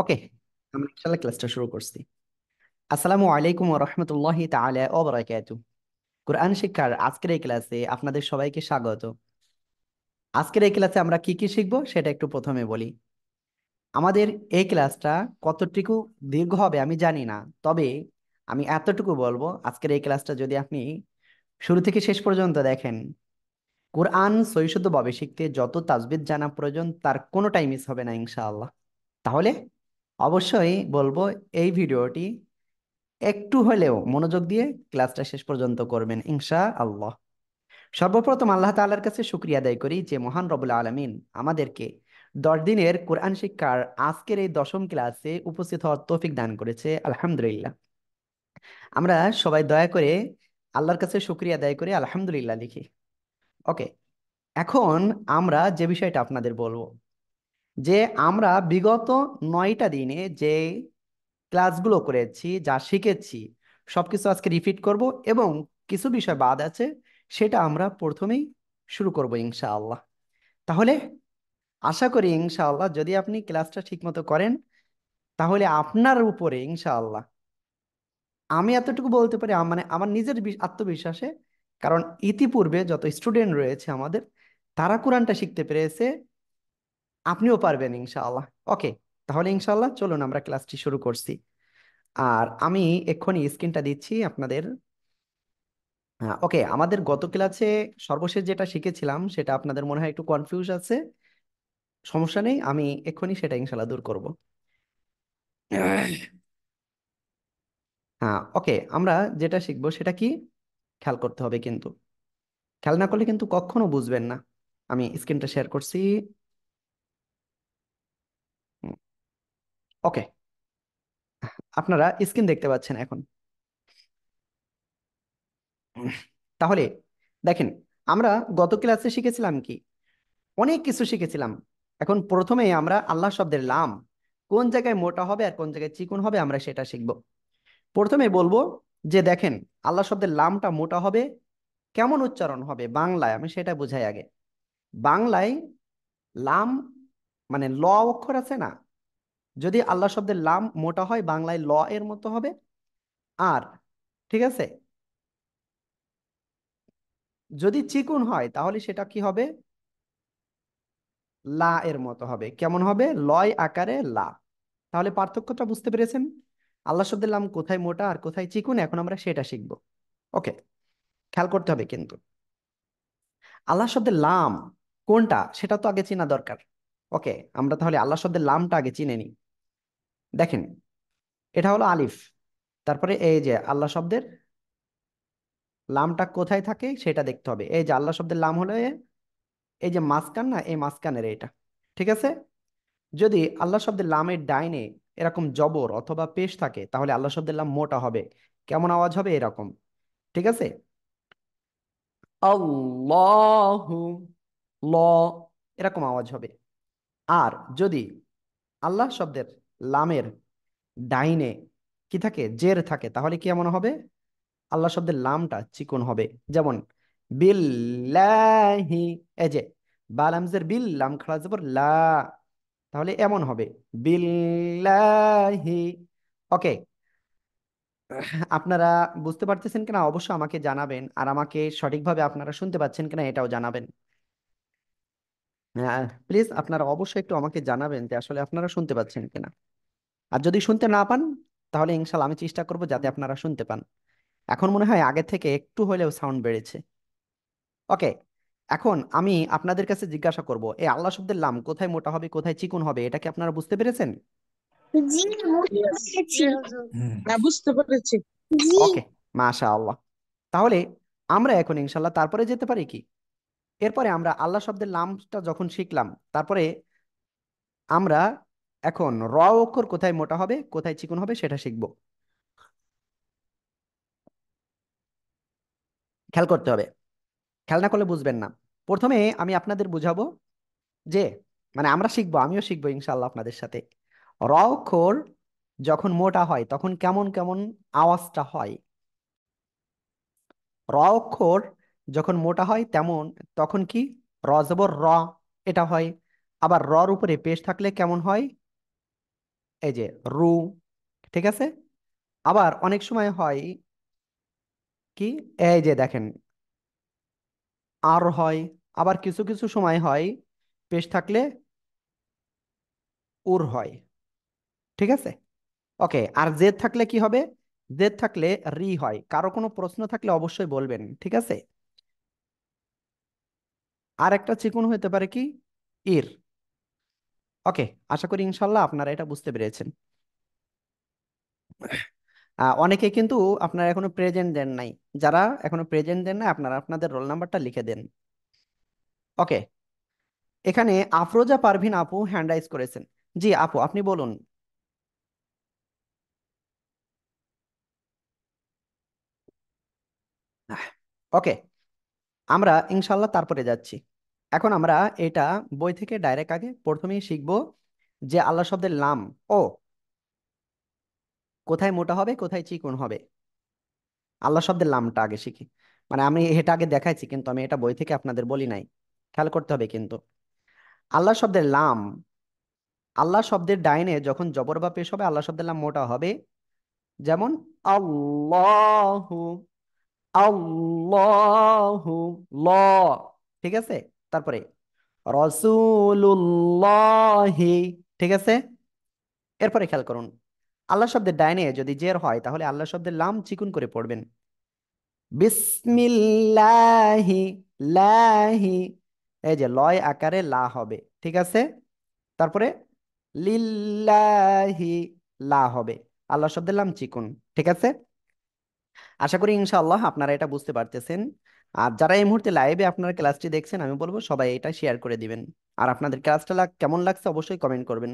ওকে আমরা ইনশাল্লাহ ক্লাসটা শুরু করছি আসসালামু আলাইকুম তাআলা বারাকাতু শিক্ষার আজকের এই ক্লাসে আপনাদের সবাইকে স্বাগত আজকের এই ক্লাসে আমরা কি কি শিখব সেটা একটু প্রথমে বলি আমাদের এই ক্লাসটা কতটুকু দীর্ঘ হবে আমি জানি না তবে আমি এতটুকু বলবো আজকের এই ক্লাসটা যদি আপনি শুরু থেকে শেষ পর্যন্ত দেখেন কোরআন সৈশদভাবে শিখতে যত তাজবিদ জানা প্রয়োজন তার কোনোটাই মিস হবে না ইনশাআল্লাহ তাহলে অবশ্যই বলবো এই ভিডিওটি একটু হলেও মনোযোগ দিয়ে ক্লাসটা শেষ পর্যন্ত করবেন ইনশা আল্লাহ সর্বপ্রথম আল্লাহ তাল্লার কাছে সুক্রিয়া আদায় করি যে মহান রবুল আলমিন আমাদেরকে দশ দিনের কোরআন শিক্ষার আজকের এই দশম ক্লাসে উপস্থিত হওয়ার তৌফিক দান করেছে আলহামদুলিল্লাহ আমরা সবাই দয়া করে আল্লাহর কাছে শুক্রিয়া আদায় করে আলহামদুলিল্লাহ লিখি ওকে এখন আমরা যে বিষয়টা আপনাদের বলবো যে আমরা বিগত নয়টা দিনে যে ক্লাসগুলো করেছি যা শিখেছি সব কিছু আজকে রিপিট করব এবং কিছু বিষয় বাদ আছে সেটা আমরা প্রথমেই শুরু করব ইনশাআল্লাহ তাহলে আশা করি ইনশাআল্লাহ যদি আপনি ক্লাসটা ঠিকমতো করেন তাহলে আপনার উপরে ইনশাআল্লাহ আমি এতটুকু বলতে পারি মানে আমার নিজের আত্মবিশ্বাসে কারণ ইতিপূর্বে যত স্টুডেন্ট রয়েছে আমাদের তারা কোরআনটা শিখতে পেরেছে আপনিও পারবেন ইনশাআল্লাহ ওকে তাহলে ইনশাআল্লাহ চলুন আমরা ক্লাসটি শুরু করছি আর আমি এক্ষুনি স্ক্রিনটা দিচ্ছি আপনাদের ওকে আমাদের গত ক্লাসে সর্বশেষ যেটা শিখেছিলাম সেটা আপনাদের মনে হয় একটু কনফিউজ আছে সমস্যা নেই আমি এক্ষুনি সেটা ইনশাল্লাহ দূর করব হ্যাঁ ওকে আমরা যেটা শিখবো সেটা কি খেয়াল করতে হবে কিন্তু খেয়াল না করলে কিন্তু কখনো বুঝবেন না আমি স্ক্রিনটা শেয়ার করছি ওকে আপনারা স্ক্রিন দেখতে পাচ্ছেন এখন তাহলে দেখেন আমরা গত ক্লাসে শিখেছিলাম কি অনেক কিছু শিখেছিলাম এখন প্রথমে আমরা আল্লাহ শব্দের লাম কোন জায়গায় মোটা হবে আর কোন জায়গায় চিকন হবে আমরা সেটা শিখব প্রথমে বলবো যে দেখেন আল্লাহ শব্দের লামটা মোটা হবে কেমন উচ্চারণ হবে বাংলায় আমি সেটা বুঝাই আগে বাংলায় লাম মানে ল অক্ষর আছে না যদি আল্লাহ শব্দের লাম মোটা হয় বাংলায় ল এর মতো হবে আর ঠিক আছে যদি চিকুন হয় তাহলে সেটা কি হবে লা এর মতো হবে কেমন হবে লয় আকারে লা তাহলে পার্থক্যটা বুঝতে পেরেছেন আল্লাহ শব্দের লাম কোথায় মোটা আর কোথায় চিকুন এখন আমরা সেটা শিখব ওকে খেয়াল করতে হবে কিন্তু আল্লাহ শব্দের লাম কোনটা সেটা তো আগে চেনা দরকার ওকে আমরা তাহলে আল্লাহ শব্দের লামটা আগে চিনে নিই দেখেন এটা হলো আলিফ তারপরে এই যে আল্লাহ শব্দের লামটা কোথায় থাকে সেটা দেখতে হবে এই যে আল্লাহ শব্দের লাম হলো এই যে মাঝখান না এই মাঝখানের এটা ঠিক আছে যদি আল্লাহ শব্দের লামের ডাইনে এরকম জবর অথবা পেশ থাকে তাহলে আল্লাহ শব্দের লাম মোটা হবে কেমন আওয়াজ হবে এরকম ঠিক আছে ল এরকম আওয়াজ হবে আর যদি আল্লাহ শব্দের লামের ডাইনে কি থাকে জের থাকে তাহলে কি এমন হবে আল্লাহ শব্দের লামটা চিকন হবে যেমন বিল্লাহি এ যে বালামজের বিল লাম খাড়া জবর লা তাহলে এমন হবে বিল্লাহি ওকে আপনারা বুঝতে পারতেছেন কিনা অবশ্যই আমাকে জানাবেন আর আমাকে সঠিকভাবে আপনারা শুনতে পাচ্ছেন কিনা এটাও জানাবেন হ্যাঁ, প্লিজ আপনারা অবশ্যই একটু আমাকে জানাবেন যে আসলে আপনারা শুনতে পাচ্ছেন কিনা আর যদি শুনতে না পান তাহলে ইনশাল্লাহ আমি চেষ্টা করব যাতে আপনারা শুনতে পান এখন মনে হয় আগে থেকে একটু হলেও সাউন্ড বেড়েছে ওকে এখন আমি আপনাদের কাছে জিজ্ঞাসা করব এই আল্লাহ শব্দের লাম কোথায় মোটা হবে কোথায় চিকন হবে এটা কি আপনারা বুঝতে পেরেছেন হ্যাঁ, বুঝতে পেরেছি ওকে মাশা আল্লাহ তাহলে আমরা এখন ইনশাল্লাহ তারপরে যেতে পারি কি এরপরে আমরা আল্লাহ শব্দের লামটা যখন শিখলাম তারপরে আমরা এখন র অক্ষর কোথায় মোটা হবে কোথায় চিকন হবে সেটা শিখব খেয়াল করতে হবে খেয়াল না করলে বুঝবেন না প্রথমে আমি আপনাদের বুঝাবো যে মানে আমরা শিখবো আমিও শিখবো ইনশাল্লাহ আপনাদের সাথে র অক্ষর যখন মোটা হয় তখন কেমন কেমন আওয়াজটা হয় র অক্ষর যখন মোটা হয় তেমন তখন কি র জবর র এটা হয় আবার রর উপরে পেশ থাকলে কেমন হয় এই যে রু ঠিক আছে আবার অনেক সময় হয় কি এই যে দেখেন আর হয় আবার কিছু কিছু সময় হয় পেশ থাকলে উর হয় ঠিক আছে ওকে আর জেদ থাকলে কি হবে জেদ থাকলে রি হয় কারো কোনো প্রশ্ন থাকলে অবশ্যই বলবেন ঠিক আছে আর একটা চিকুন হতে পারে কি ইর ওকে আশা করি ইনশাল্লাহ আপনারা এটা বুঝতে পেরেছেন অনেকে কিন্তু আপনারা এখনো প্রেজেন্ট দেন নাই যারা এখনো প্রেজেন্ট দেন নাই আপনারা আপনাদের রোল নাম্বারটা লিখে দেন ওকে এখানে আফরোজা পারভিন আপু হ্যান্ড রাইজ করেছেন জি আপু আপনি বলুন ওকে আমরা ইনশাল্লাহ তারপরে যাচ্ছি এখন আমরা এটা বই থেকে ডাইরেক্ট আগে প্রথমেই শিখব যে আল্লাহ শব্দের লাম ও কোথায় মোটা হবে কোথায় চিকন হবে আল্লাহ শব্দের লামটা আগে শিখি মানে আমি এটা আগে দেখাইছি কিন্তু আমি এটা বই থেকে আপনাদের বলি নাই খেয়াল করতে হবে কিন্তু আল্লাহ শব্দের লাম আল্লাহ শব্দের ডাইনে যখন জবর বা পেশ হবে আল্লাহ শব্দের লাম মোটা হবে যেমন আল্লাহ আল্লাহ ল ঠিক আছে তারপরে রসুল্লাহি ঠিক আছে এরপরে খেয়াল করুন আল্লাহ শব্দের ডাইনে যদি জের হয় তাহলে আল্লাহ শব্দের লাম চিকুন করে পড়বেন বিসমিল্লাহি লাহি এই যে লয় আকারে লা হবে ঠিক আছে তারপরে লিল্লাহি লা হবে আল্লাহ শব্দের লাম চিকুন ঠিক আছে আশা করি ইনশাআল্লাহ আপনারা এটা বুঝতে পারতেছেন আর যারা এই মুহূর্তে লাইভে আপনার ক্লাসটি দেখছেন আমি বলবো সবাই এটা শেয়ার করে দিবেন আর আপনাদের ক্লাসটা কেমন লাগছে অবশ্যই কমেন্ট করবেন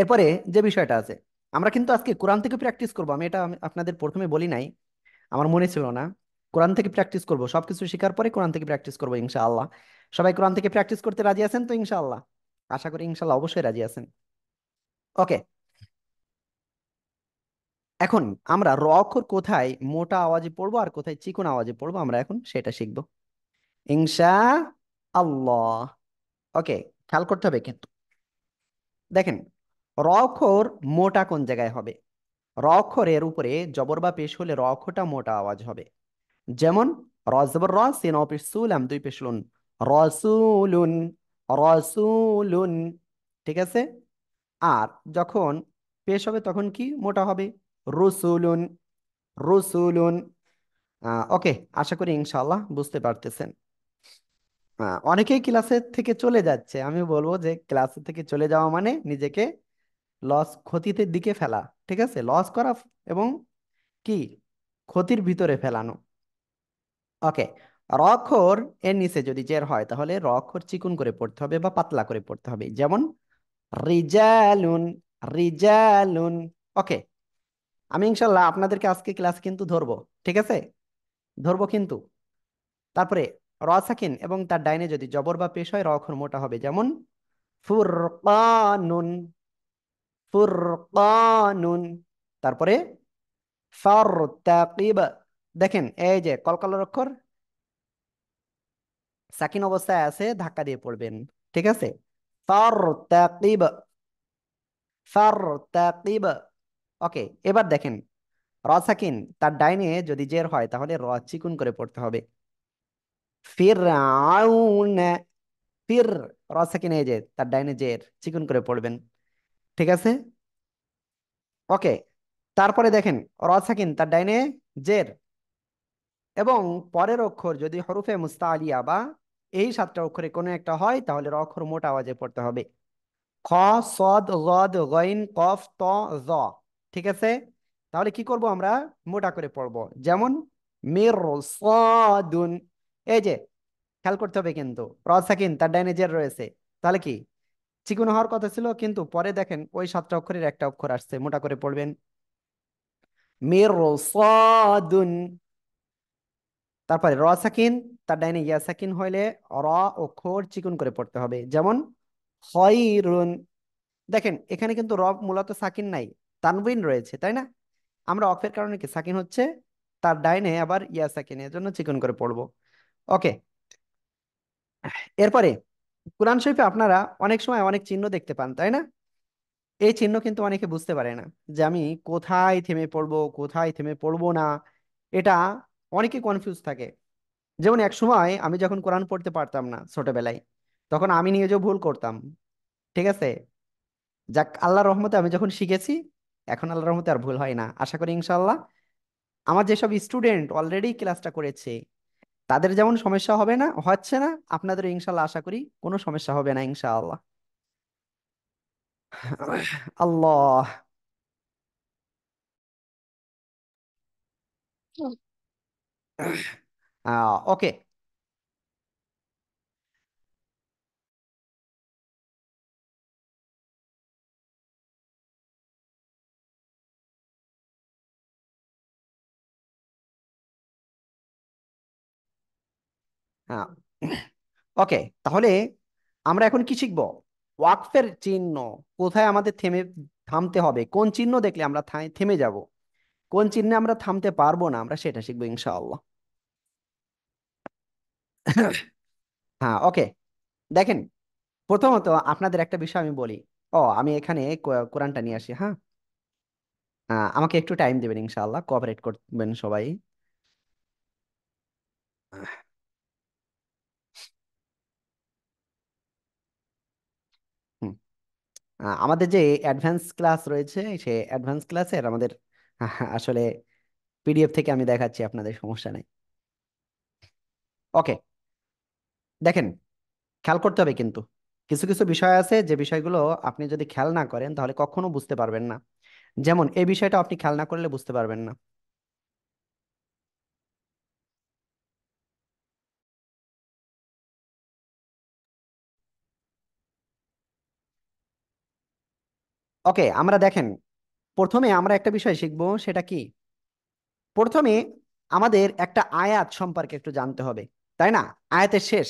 এরপরে যে বিষয়টা আছে আমরা কিন্তু আজকে কোরআন থেকে প্র্যাকটিস করব আমি এটা আপনাদের প্রথমে বলি নাই আমার মনে ছিল না কোরআন থেকে প্র্যাকটিস করব সবকিছু শেখার পরে কোরআন থেকে প্র্যাকটিস করব ইনশাআল্লাহ সবাই কোরআন থেকে প্র্যাকটিস করতে রাজি আছেন তো ইনশাআল্লাহ আশা করি ইনশাল্লাহ অবশ্যই রাজি আছেন ওকে এখন আমরা র অক্ষর কোথায় মোটা আওয়াজে পড়বো আর কোথায় চিকন আওয়াজে পড়বো আমরা এখন সেটা শিখব ইংসা আল্লাহ ওকে খেয়াল করতে হবে কিন্তু দেখেন র অক্ষর মোটা কোন জায়গায় হবে র অক্ষরের উপরে জবর বা পেশ হলে র অক্ষরটা মোটা আওয়াজ হবে যেমন রজবর র সিন দুই পেশ লুন রসুলুন রসুলুন ঠিক আছে আর যখন পেশ হবে তখন কি মোটা হবে রসুলুন রসুলুন ওকে আশা করি ইনশাল্লাহ বুঝতে পারতেছেন অনেকেই ক্লাসের থেকে চলে যাচ্ছে আমি বলবো যে ক্লাস থেকে চলে যাওয়া মানে নিজেকে লস ক্ষতিতে দিকে ফেলা ঠিক আছে লস করা এবং কি ক্ষতির ভিতরে ফেলানো ওকে রক্ষর এর নিচে যদি জের হয় তাহলে রক্ষর চিকুন করে পড়তে হবে বা পাতলা করে পড়তে হবে যেমন রিজালুন রিজালুন ওকে আমি ইনশাল্লাহ আপনাদেরকে আজকে ক্লাস কিন্তু ধরবো ঠিক আছে ধরবো কিন্তু তারপরে র সাকিন এবং তার ডাইনে যদি জবর বা পেশ হয় রক্ষর মোটা হবে যেমন ফুরকানুন ফুরকানুন তারপরে দেখেন এই যে কলকালার অক্ষর সাকিন অবস্থায় আছে ধাক্কা দিয়ে পড়বেন ঠিক আছে ফারতাকিব ফারতাকিব ওকে এবার দেখেন র সাকিন তার ডাইনে যদি জের হয় তাহলে র চিকুন করে পড়তে হবে ফির ফির র সাকিন এই যে তার ডাইনে জের চিকুন করে পড়বেন ঠিক আছে ওকে তারপরে দেখেন র সাকিন তার ডাইনে জের এবং পরের অক্ষর যদি হরুফে মুস্তা আলিয়া বা এই সাতটা অক্ষরে কোনো একটা হয় তাহলে র অক্ষর মোটা আওয়াজে পড়তে হবে খ সদ গদ গইন কফ ত জ ঠিক আছে তাহলে কি করব আমরা মোটা করে পড়ব যেমন এই যে খেয়াল করতে হবে কিন্তু রসাকিন তার রয়েছে তাহলে কি চিকুন হওয়ার কথা ছিল কিন্তু পরে দেখেন ওই সাতটা অক্ষরের একটা অক্ষর আসছে মোটা করে পড়বেন মির সাদুন তারপরে র সাকিন তার ডাইনে ইয়া সাকিন হইলে র অক্ষর চিকুন করে পড়তে হবে যেমন খয়রুন দেখেন এখানে কিন্তু র মূলত সাকিন নাই তানবিন রয়েছে তাই না আমরা অফের কারণে কি সাকিন হচ্ছে তার ডাইনে আবার ইয়া সাকিন এর জন্য চিকন করে পড়বো ওকে এরপরে কোরআন শরীফে আপনারা অনেক সময় অনেক চিহ্ন দেখতে পান তাই না এই চিহ্ন কিন্তু অনেকে বুঝতে পারে না যে আমি কোথায় থেমে পড়বো কোথায় থেমে পড়বো না এটা অনেকে কনফিউজ থাকে যেমন এক সময় আমি যখন কোরআন পড়তে পারতাম না ছোটবেলায় তখন আমি নিজেও ভুল করতাম ঠিক আছে যাক আল্লাহ রহমতে আমি যখন শিখেছি এখন আল্লাহর রহমতে আর ভুল হয় না আশা করি ইনশাল্লাহ আমার যেসব স্টুডেন্ট অলরেডি ক্লাসটা করেছে তাদের যেমন সমস্যা হবে না হচ্ছে না আপনাদের ইনশাল্লাহ আশা করি কোনো সমস্যা হবে না ইনশাআল্লাহ আল্লাহ ওকে হ্যাঁ ওকে তাহলে আমরা এখন কি শিখবো ওয়াকফের চিহ্ন কোথায় আমাদের থেমে থামতে হবে কোন চিহ্ন দেখলে আমরা থেমে যাব কোন চিহ্নে আমরা থামতে পারবো না আমরা সেটা শিখবো ইনশাআল্লাহ হ্যাঁ ওকে দেখেন প্রথমত আপনাদের একটা বিষয় আমি বলি ও আমি এখানে কোরআনটা নিয়ে আসি হ্যাঁ আমাকে একটু টাইম দেবেন ইনশাআল্লাহ কোঅপারেট করবেন সবাই আমাদের যে অ্যাডভান্স ক্লাস রয়েছে সে অ্যাডভান্স ক্লাসের আমাদের আসলে পিডিএফ থেকে আমি দেখাচ্ছি আপনাদের সমস্যা নেই ওকে দেখেন খেয়াল করতে হবে কিন্তু কিছু কিছু বিষয় আছে যে বিষয়গুলো আপনি যদি খেয়াল না করেন তাহলে কখনো বুঝতে পারবেন না যেমন এই বিষয়টা আপনি খেয়াল না করলে বুঝতে পারবেন না ওকে আমরা দেখেন প্রথমে আমরা একটা বিষয় শিখবো সেটা কি প্রথমে আমাদের একটা আয়াত সম্পর্কে একটু জানতে হবে তাই না আয়াতের শেষ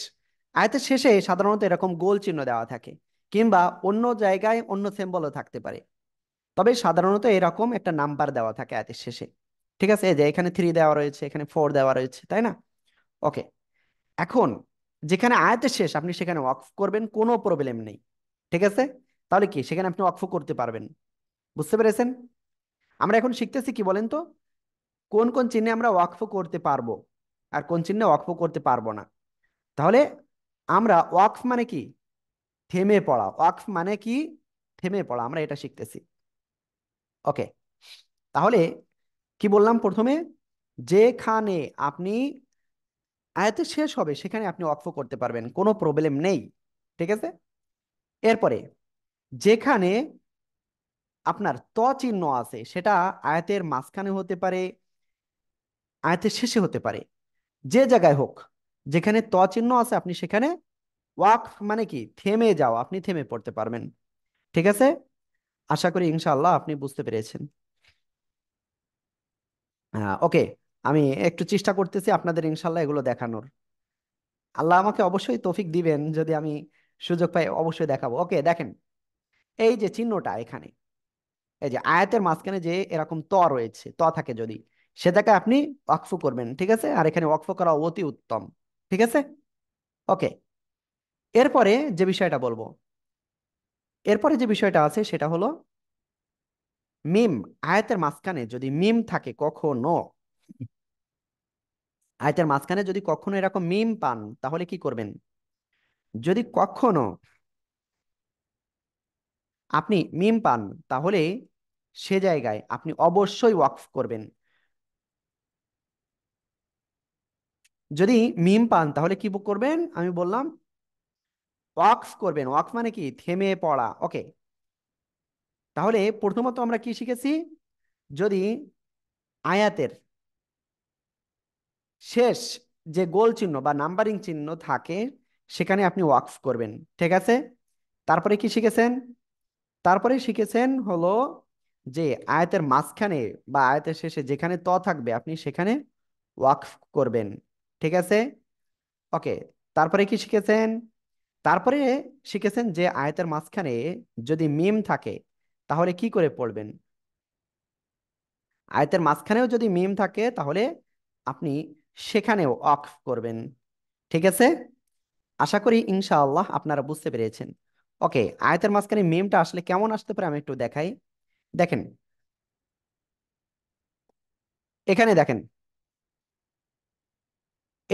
আয়াতের শেষে সাধারণত এরকম গোল চিহ্ন দেওয়া থাকে কিংবা অন্য জায়গায় অন্য সিম্বলও থাকতে পারে তবে সাধারণত এরকম একটা নাম্বার দেওয়া থাকে আয়াতের শেষে ঠিক আছে যে এখানে থ্রি দেওয়া রয়েছে এখানে ফোর দেওয়া রয়েছে তাই না ওকে এখন যেখানে আয়াতের শেষ আপনি সেখানে ওয়াক করবেন কোনো প্রবলেম নেই ঠিক আছে তাহলে কি সেখানে আপনি অকফ করতে পারবেন বুঝতে পেরেছেন আমরা এখন শিখতেছি কি বলেন তো কোন কোন চিহ্নে আমরা ওয়াকফ করতে পারবো আর কোন চিহ্নে ওয়াকফ করতে পারবো না তাহলে আমরা ওয়াকফ মানে কি থেমে পড়া ওয়াকফ মানে কি থেমে পড়া আমরা এটা শিখতেছি ওকে তাহলে কি বললাম প্রথমে যেখানে আপনি আয়াতে শেষ হবে সেখানে আপনি ওয়াকফ করতে পারবেন কোনো প্রবলেম নেই ঠিক আছে এরপরে যেখানে আপনার ত চিহ্ন আছে সেটা আয়াতের মাঝখানে হতে পারে আয়াতের শেষে হতে পারে যে জায়গায় হোক যেখানে ত চিহ্ন আছে আপনি সেখানে ওয়াক মানে কি থেমে যাও আপনি থেমে পড়তে পারবেন ঠিক আছে আশা করি ইনশাল্লাহ আপনি বুঝতে পেরেছেন হ্যাঁ, ওকে আমি একটু চেষ্টা করতেছি আপনাদের ইনশাল্লাহ এগুলো দেখানোর আল্লাহ আমাকে অবশ্যই তফিক দিবেন যদি আমি সুযোগ পাই অবশ্যই দেখাবো ওকে দেখেন এই যে চিহ্নটা এখানে এই যে আয়াতের মাঝখানে যে এরকম ত রয়েছে ত থাকে যদি সেটাকে আপনি ওয়াকফ করবেন ঠিক আছে আর এখানে ওয়াকফ করা অতি উত্তম ঠিক আছে ওকে এরপরে যে বিষয়টা বলবো এরপরে যে বিষয়টা আছে সেটা হলো মিম আয়াতের মাঝখানে যদি মিম থাকে কখনো আয়তের মাঝখানে যদি কখনো এরকম মিম পান তাহলে কি করবেন যদি কখনো আপনি মিম পান তাহলে সে জায়গায় আপনি অবশ্যই ওয়াকফ করবেন যদি মিম পান তাহলে কি করবেন আমি বললাম ওয়াকফ করবেন ওয়াকফ মানে কি থেমে পড়া ওকে তাহলে প্রথমত আমরা কি শিখেছি যদি আয়াতের শেষ যে গোল চিহ্ন বা নাম্বারিং চিহ্ন থাকে সেখানে আপনি ওয়াকফ করবেন ঠিক আছে তারপরে কি শিখেছেন তারপরে শিখেছেন হলো যে আয়াতের মাঝখানে বা আয়াতের শেষে যেখানে ত থাকবে আপনি সেখানে ওয়াকফ করবেন ঠিক আছে ওকে তারপরে কি শিখেছেন তারপরে শিখেছেন যে আয়াতের মাঝখানে যদি মিম থাকে তাহলে কি করে পড়বেন আয়াতের মাঝখানেও যদি মিম থাকে তাহলে আপনি সেখানেও অক্ফ করবেন ঠিক আছে আশা করি ইনশাআল্লাহ আপনারা বুঝতে পেরেছেন ওকে আয়াতের মাঝখানে মেমটা আসলে কেমন আসতে পারে আমি একটু দেখাই দেখেন এখানে দেখেন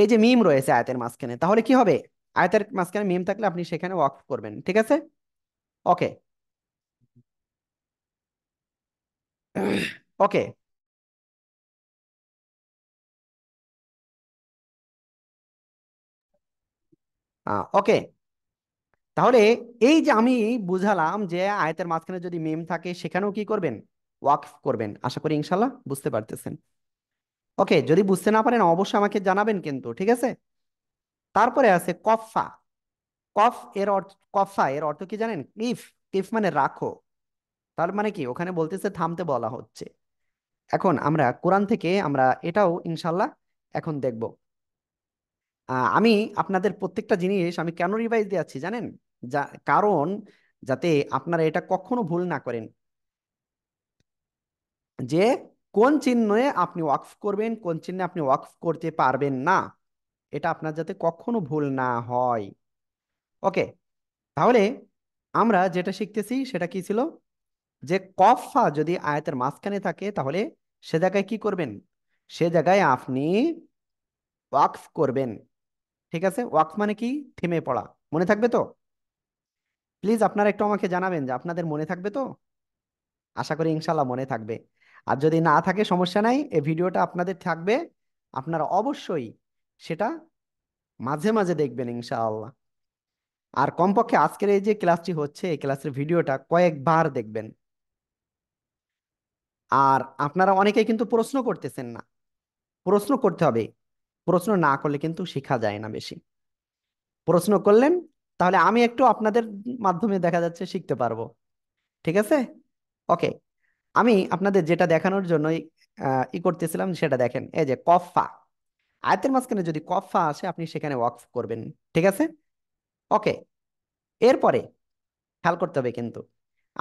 এই যে মিম রয়েছে আয়াতের মাঝখানে তাহলে কি হবে আয়াতের মাঝখানে মিম থাকলে আপনি সেখানে ওয়াক করবেন ঠিক আছে ওকে ওকে ওকে তাহলে এই যে আমি বুঝালাম যে আয়তের মাঝখানে যদি মেম থাকে সেখানেও কি করবেন ওয়াকফ করবেন আশা করি ইনশাল্লাহ বুঝতে পারতেছেন ওকে যদি বুঝতে না পারেন অবশ্যই আমাকে জানাবেন কিন্তু ঠিক আছে তারপরে আছে কফা কফ এর অর্থ কফা এর অর্থ কি জানেন কিফ কিফ মানে রাখো তার মানে কি ওখানে বলতেছে থামতে বলা হচ্ছে এখন আমরা কোরআন থেকে আমরা এটাও ইনশাল্লাহ এখন দেখব আমি আপনাদের প্রত্যেকটা জিনিস আমি কেন রিভাইজ দিয়েছি জানেন যা কারণ যাতে আপনারা এটা কখনো ভুল না করেন যে কোন চিহ্নে আপনি ওয়াকফ করবেন কোন চিহ্নে আপনি ওয়াকফ করতে পারবেন না এটা আপনার যাতে কখনো ভুল না হয় ওকে তাহলে আমরা যেটা শিখতেছি সেটা কি ছিল যে কফা যদি আয়াতের মাঝখানে থাকে তাহলে সে জায়গায় কি করবেন সে জায়গায় আপনি ওয়াকফ করবেন ঠিক আছে ওয়াক্ফ মানে কি থেমে পড়া মনে থাকবে তো প্লিজ আপনারা একটু আমাকে জানাবেন যে আপনাদের মনে থাকবে তো আশা করি ইনশাল্লাহ মনে থাকবে আর যদি না থাকে সমস্যা নাই এই ভিডিওটা আপনাদের থাকবে আপনারা অবশ্যই সেটা মাঝে মাঝে দেখবেন ইনশাআল্লাহ আর কমপক্ষে আজকের এই যে ক্লাসটি হচ্ছে এই ক্লাসের ভিডিওটা কয়েকবার দেখবেন আর আপনারা অনেকেই কিন্তু প্রশ্ন করতেছেন না প্রশ্ন করতে হবে প্রশ্ন না করলে কিন্তু শেখা যায় না বেশি প্রশ্ন করলেন তাহলে আমি একটু আপনাদের মাধ্যমে দেখা যাচ্ছে শিখতে পারবো ঠিক আছে ওকে আমি আপনাদের যেটা দেখানোর জন্য ই করতেছিলাম সেটা দেখেন এই যে কফা আয়তের মাঝখানে যদি কফা আসে আপনি সেখানে ওয়াক করবেন ঠিক আছে ওকে এরপরে খেয়াল করতে হবে কিন্তু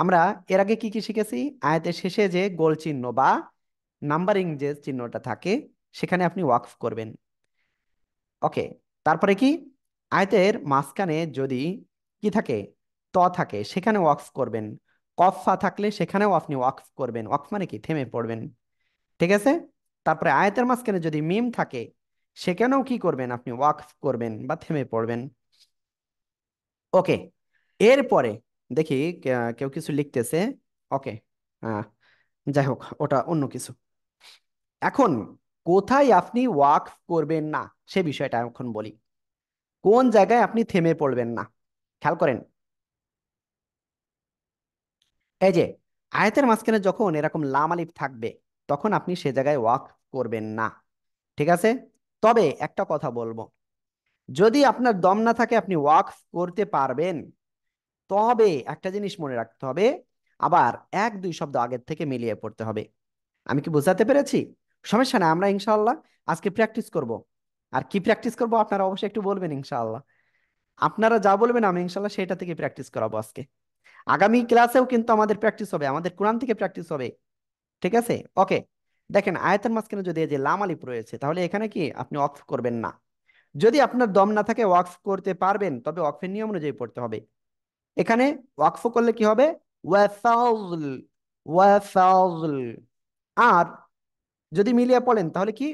আমরা এর আগে কি কি শিখেছি আয়তের শেষে যে গোল চিহ্ন বা নাম্বারিং যে চিহ্নটা থাকে সেখানে আপনি ওয়াকফ করবেন ওকে তারপরে কি আয়তের মাঝখানে যদি কি থাকে ত থাকে সেখানে ওয়াকফ করবেন কফা থাকলে সেখানেও আপনি ওয়াকফ করবেন ওয়াক্স মানে কি থেমে পড়বেন ঠিক আছে তারপরে আয়তের মাঝখানে যদি মিম থাকে সেখানেও কি করবেন আপনি ওয়াক্স করবেন বা থেমে পড়বেন ওকে এরপরে দেখি কেউ কিছু লিখতেছে ওকে হ্যাঁ যাই হোক ওটা অন্য কিছু এখন কোথায় আপনি ওয়াক করবেন না সে বিষয়টা এখন বলি কোন জায়গায় আপনি থেমে পড়বেন না খেয়াল করেন এই যে আয়াতের মাঝখানে যখন এরকম লামালিপ থাকবে তখন আপনি সে জায়গায় ওয়াক করবেন না ঠিক আছে তবে একটা কথা বলবো যদি আপনার দম না থাকে আপনি ওয়াক করতে পারবেন তবে একটা জিনিস মনে রাখতে হবে আবার এক দুই শব্দ আগের থেকে মিলিয়ে পড়তে হবে আমি কি বোঝাতে পেরেছি সমস্যা না আমরা ইনশাল্লাহ আজকে প্র্যাকটিস করব আর কি প্র্যাকটিস করব আপনারা অবশ্যই একটু বলবেন ইনশাল্লাহ আপনারা যা বলবেন আমি ইনশাল্লাহ সেটা থেকে প্র্যাকটিস করাবো আজকে আগামী ক্লাসেও কিন্তু আমাদের প্র্যাকটিস হবে আমাদের কোরআন থেকে প্র্যাকটিস হবে ঠিক আছে ওকে দেখেন আয়তের মাঝখানে যদি এই যে লামালিপ রয়েছে তাহলে এখানে কি আপনি অক্ফ করবেন না যদি আপনার দম না থাকে ওয়াকফ করতে পারবেন তবে ওয়াকফের নিয়ম অনুযায়ী পড়তে হবে এখানে ওয়াকফ করলে কি হবে ওয়াফাউল ওয়াফাউল আর যদি মিলিয়ে পড়েন তাহলে কি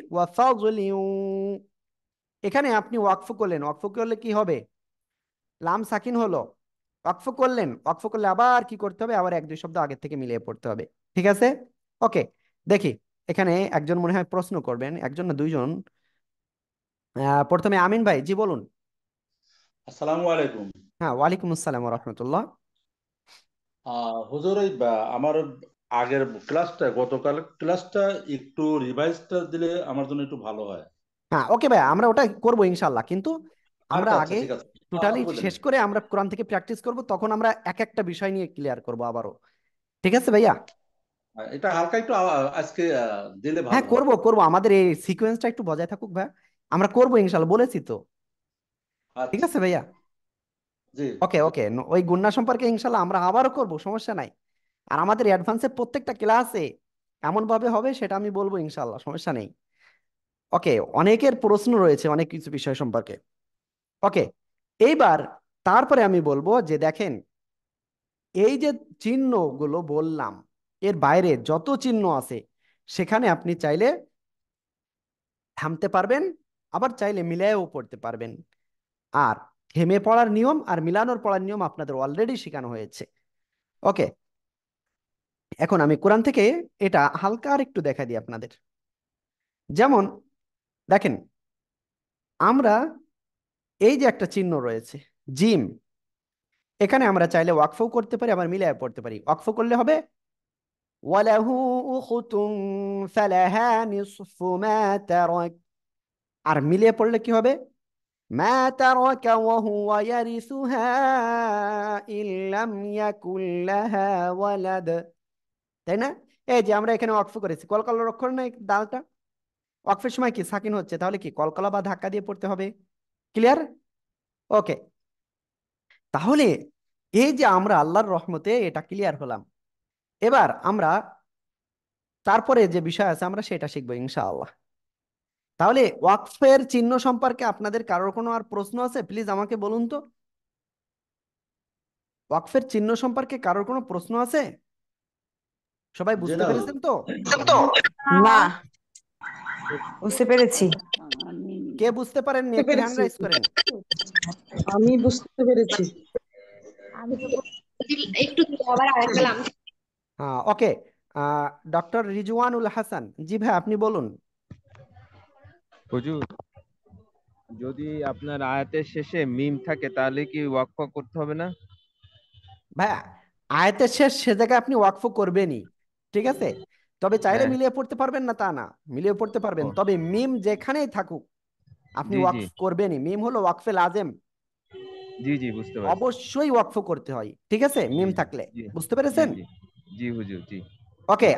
এখানে আপনি ওয়াকফ করলেন ওয়াকফ করলে কি হবে লাম সাকিন হলো ওয়াকফ করলেন ওয়াকফ করলে আবার কি করতে হবে আবার এক দুই শব্দ আগের থেকে মিলিয়ে পড়তে হবে ঠিক আছে ওকে দেখি এখানে একজন মনে হয় প্রশ্ন করবেন একজন না দুইজন প্রথমে আমিন ভাই জি বলুন আসসালামু হ্যাঁ ওয়ালাইকুম আসসালাম রহমতুল্লাহ হুজুর আমার আগের ক্লাসটা গতকাল ক্লাসটা একটু রিভাইজটা দিলে আমার জন্য একটু ভালো হয় হ্যাঁ ওকে ভাই আমরা ওটা করবো ইনশাল্লাহ কিন্তু আচ্ছা, আমরা আচ্ছা, আগে টোটালি শেষ করে আমরা কোরআন থেকে প্র্যাকটিস করব তখন আমরা এক একটা বিষয় নিয়ে ক্লিয়ার করব আবারও ঠিক আছে ভাইয়া হ্যাঁ, এটা হালকা একটু আজকে দিলে ভালো হ্যাঁ করব করব আমাদের এই সিকোয়েন্সটা একটু বজায় থাকুক ভাই আমরা করব ইনশাল্লাহ বলেছি তো আচ্ছা। ঠিক আছে ভাইয়া জি ওকে ওকে ওই গুন্না সম্পর্কে ইনশাল্লাহ আমরা আবারও করব সমস্যা নাই আর আমাদের অ্যাডভান্সের প্রত্যেকটা ক্লাসে এমনভাবে হবে সেটা আমি বলবো ইনশাল্লাহ সমস্যা নেই ওকে অনেকের প্রশ্ন রয়েছে অনেক কিছু বিষয় সম্পর্কে ওকে এইবার তারপরে আমি বলবো যে দেখেন এই যে চিহ্নগুলো বললাম এর বাইরে যত চিহ্ন আছে সেখানে আপনি চাইলে থামতে পারবেন আবার চাইলে মিলায়েও পড়তে পারবেন আর থেমে পড়ার নিয়ম আর মিলানোর পড়ার নিয়ম আপনাদের অলরেডি শেখানো হয়েছে ওকে এখন আমি কোরআন থেকে এটা হালকা আর একটু দেখা দিই আপনাদের যেমন দেখেন আমরা এই যে একটা চিহ্ন রয়েছে জিম এখানে আমরা চাইলে ওয়াকফও করতে পারি আবার মিলে পড়তে পারি ওয়াকফ করলে হবে আর মিলে পড়লে কি হবে ওয়া ইল্লাম তাই না এই যে আমরা এখানে অকফ করেছি কলকালার অক্ষর নাই দালটা অকফের সময় কি সাকিন হচ্ছে তাহলে কি কলকলা বা ধাক্কা দিয়ে পড়তে হবে ক্লিয়ার ওকে তাহলে এই যে আমরা আল্লাহর রহমতে এটা ক্লিয়ার হলাম এবার আমরা তারপরে যে বিষয় আছে আমরা সেটা শিখবো ইনশাআল্লাহ তাহলে ওয়াকফের চিহ্ন সম্পর্কে আপনাদের কারোর কোনো আর প্রশ্ন আছে প্লিজ আমাকে বলুন তো ওয়াকফের চিহ্ন সম্পর্কে কারোর কোনো প্রশ্ন আছে সবাই বুঝতে পেরেছেন তো না বুঝতে পেরেছি কে বুঝতে পারেন একটু হ্যান্ড রাইজ করেন আমি বুঝতে পেরেছি আমি একটু আবার আরেকবার হ্যাঁ ওকে ডক্টর রিজওয়ানুল হাসান জি ভাই আপনি বলুন হুজুর যদি আপনার আয়াতের শেষে মিম থাকে তাহলে কি ওয়াকফ করতে হবে না ভাইয়া আয়াতের শেষ সে জায়গায় আপনি ওয়াকফ করবেনই ঠিক আছে তবে চাইলে হ্যাঁ। মিলিয়ে পড়তে পারবেন না তা না মিলিয়ে পড়তে পারবেন তবে মিম যেখানেই থাকুক আপনি ওয়াকফ করবেনই মিম হলো ওয়াকফে লাজেম জি জি বুঝতে পারছি অবশ্যই ওয়াকফ করতে হয় ঠিক আছে মিম থাকলে বুঝতে পেরেছেন জি হুজুর জি ওকে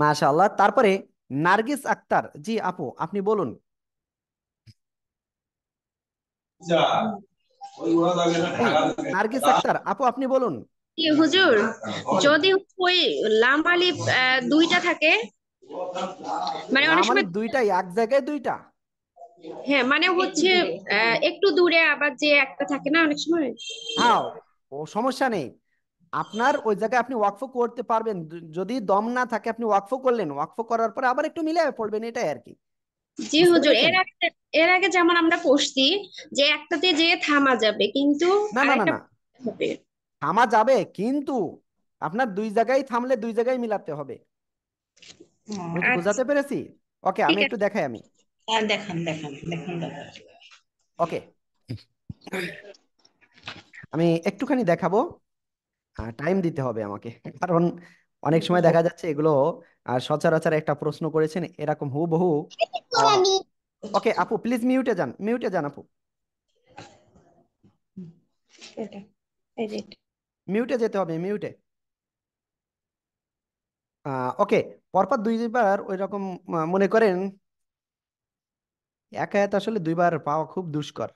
মাশাআল্লাহ তারপরে নার্গিস আক্তার জি আপু আপনি বলুন আচ্ছা, নার্গিস আক্তার আপু আপনি বলুন হুজুর যদি ওই লাম আলিফ দুইটা থাকে মানে অনেক সময় দুইটা এক জায়গায় দুইটা হ্যাঁ মানে হচ্ছে একটু দূরে আবার যে একটা থাকে না অনেক সময় হ্যাঁ ও সমস্যা নেই আপনার ওই জায়গায় আপনি ওয়াকফ করতে পারবেন যদি দম না থাকে আপনি ওয়াকফ করলেন ওয়াকফ করার পরে আবার একটু মিলে পড়বেন এটাই আর কি জি হুজুর এর আগে এর আগে যেমন আমরা পড়ছি যে একটাতে যে থামা যাবে কিন্তু না না না থামা যাবে কিন্তু আপনার দুই জায়গায় থামলে দুই জায়গায় মিলাতে হবে আচ্ছা। বুঝাতে পেরেছি ওকে আমি একটু দেখাই আমি ওকে আমি একটুখানি দেখাবো টাইম দিতে হবে আমাকে কারণ অনেক সময় দেখা যাচ্ছে এগুলো সচরাচর একটা প্রশ্ন করেছেন এরকম হু বহু ওকে আপু প্লিজ মিউটে যান মিউটে যান আপু এটা মিউটে যেতে হবে মিউটে ওকে পরপর দুইবার ওই রকম মনে করেন এক আয়াত আসলে দুইবার পাওয়া খুব দুষ্কর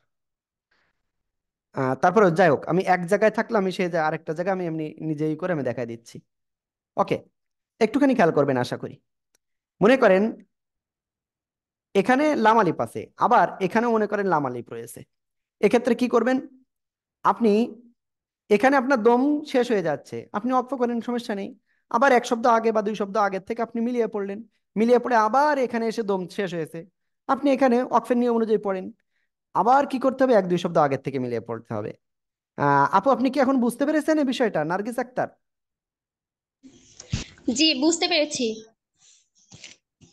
তারপরে যাই হোক আমি এক জায়গায় থাকলে আমি সে আরেকটা জায়গায় আমি এমনি নিজেই করে আমি দেখা দিচ্ছি ওকে একটুখানি খেয়াল করবেন আশা করি মনে করেন এখানে লামালিপ আছে আবার এখানেও মনে করেন লামালিপ রয়েছে এক্ষেত্রে কি করবেন আপনি এখানে আপনার দম শেষ হয়ে যাচ্ছে আপনি অল্প করেন সমস্যা নেই আবার এক সপ্তাহ আগে বা দুই সপ্তাহ আগের থেকে আপনি মিলিয়ে পড়লেন মিলিয়ে পড়ে আবার এখানে এসে দম শেষ হয়েছে আপনি এখানে অক্ফের নিয়ম অনুযায়ী পড়েন আবার কি করতে হবে এক দুই সপ্তাহ আগের থেকে মিলিয়ে পড়তে হবে আপু আপনি কি এখন বুঝতে পেরেছেন এই বিষয়টা নার্গিস আক্তার জি বুঝতে পেরেছি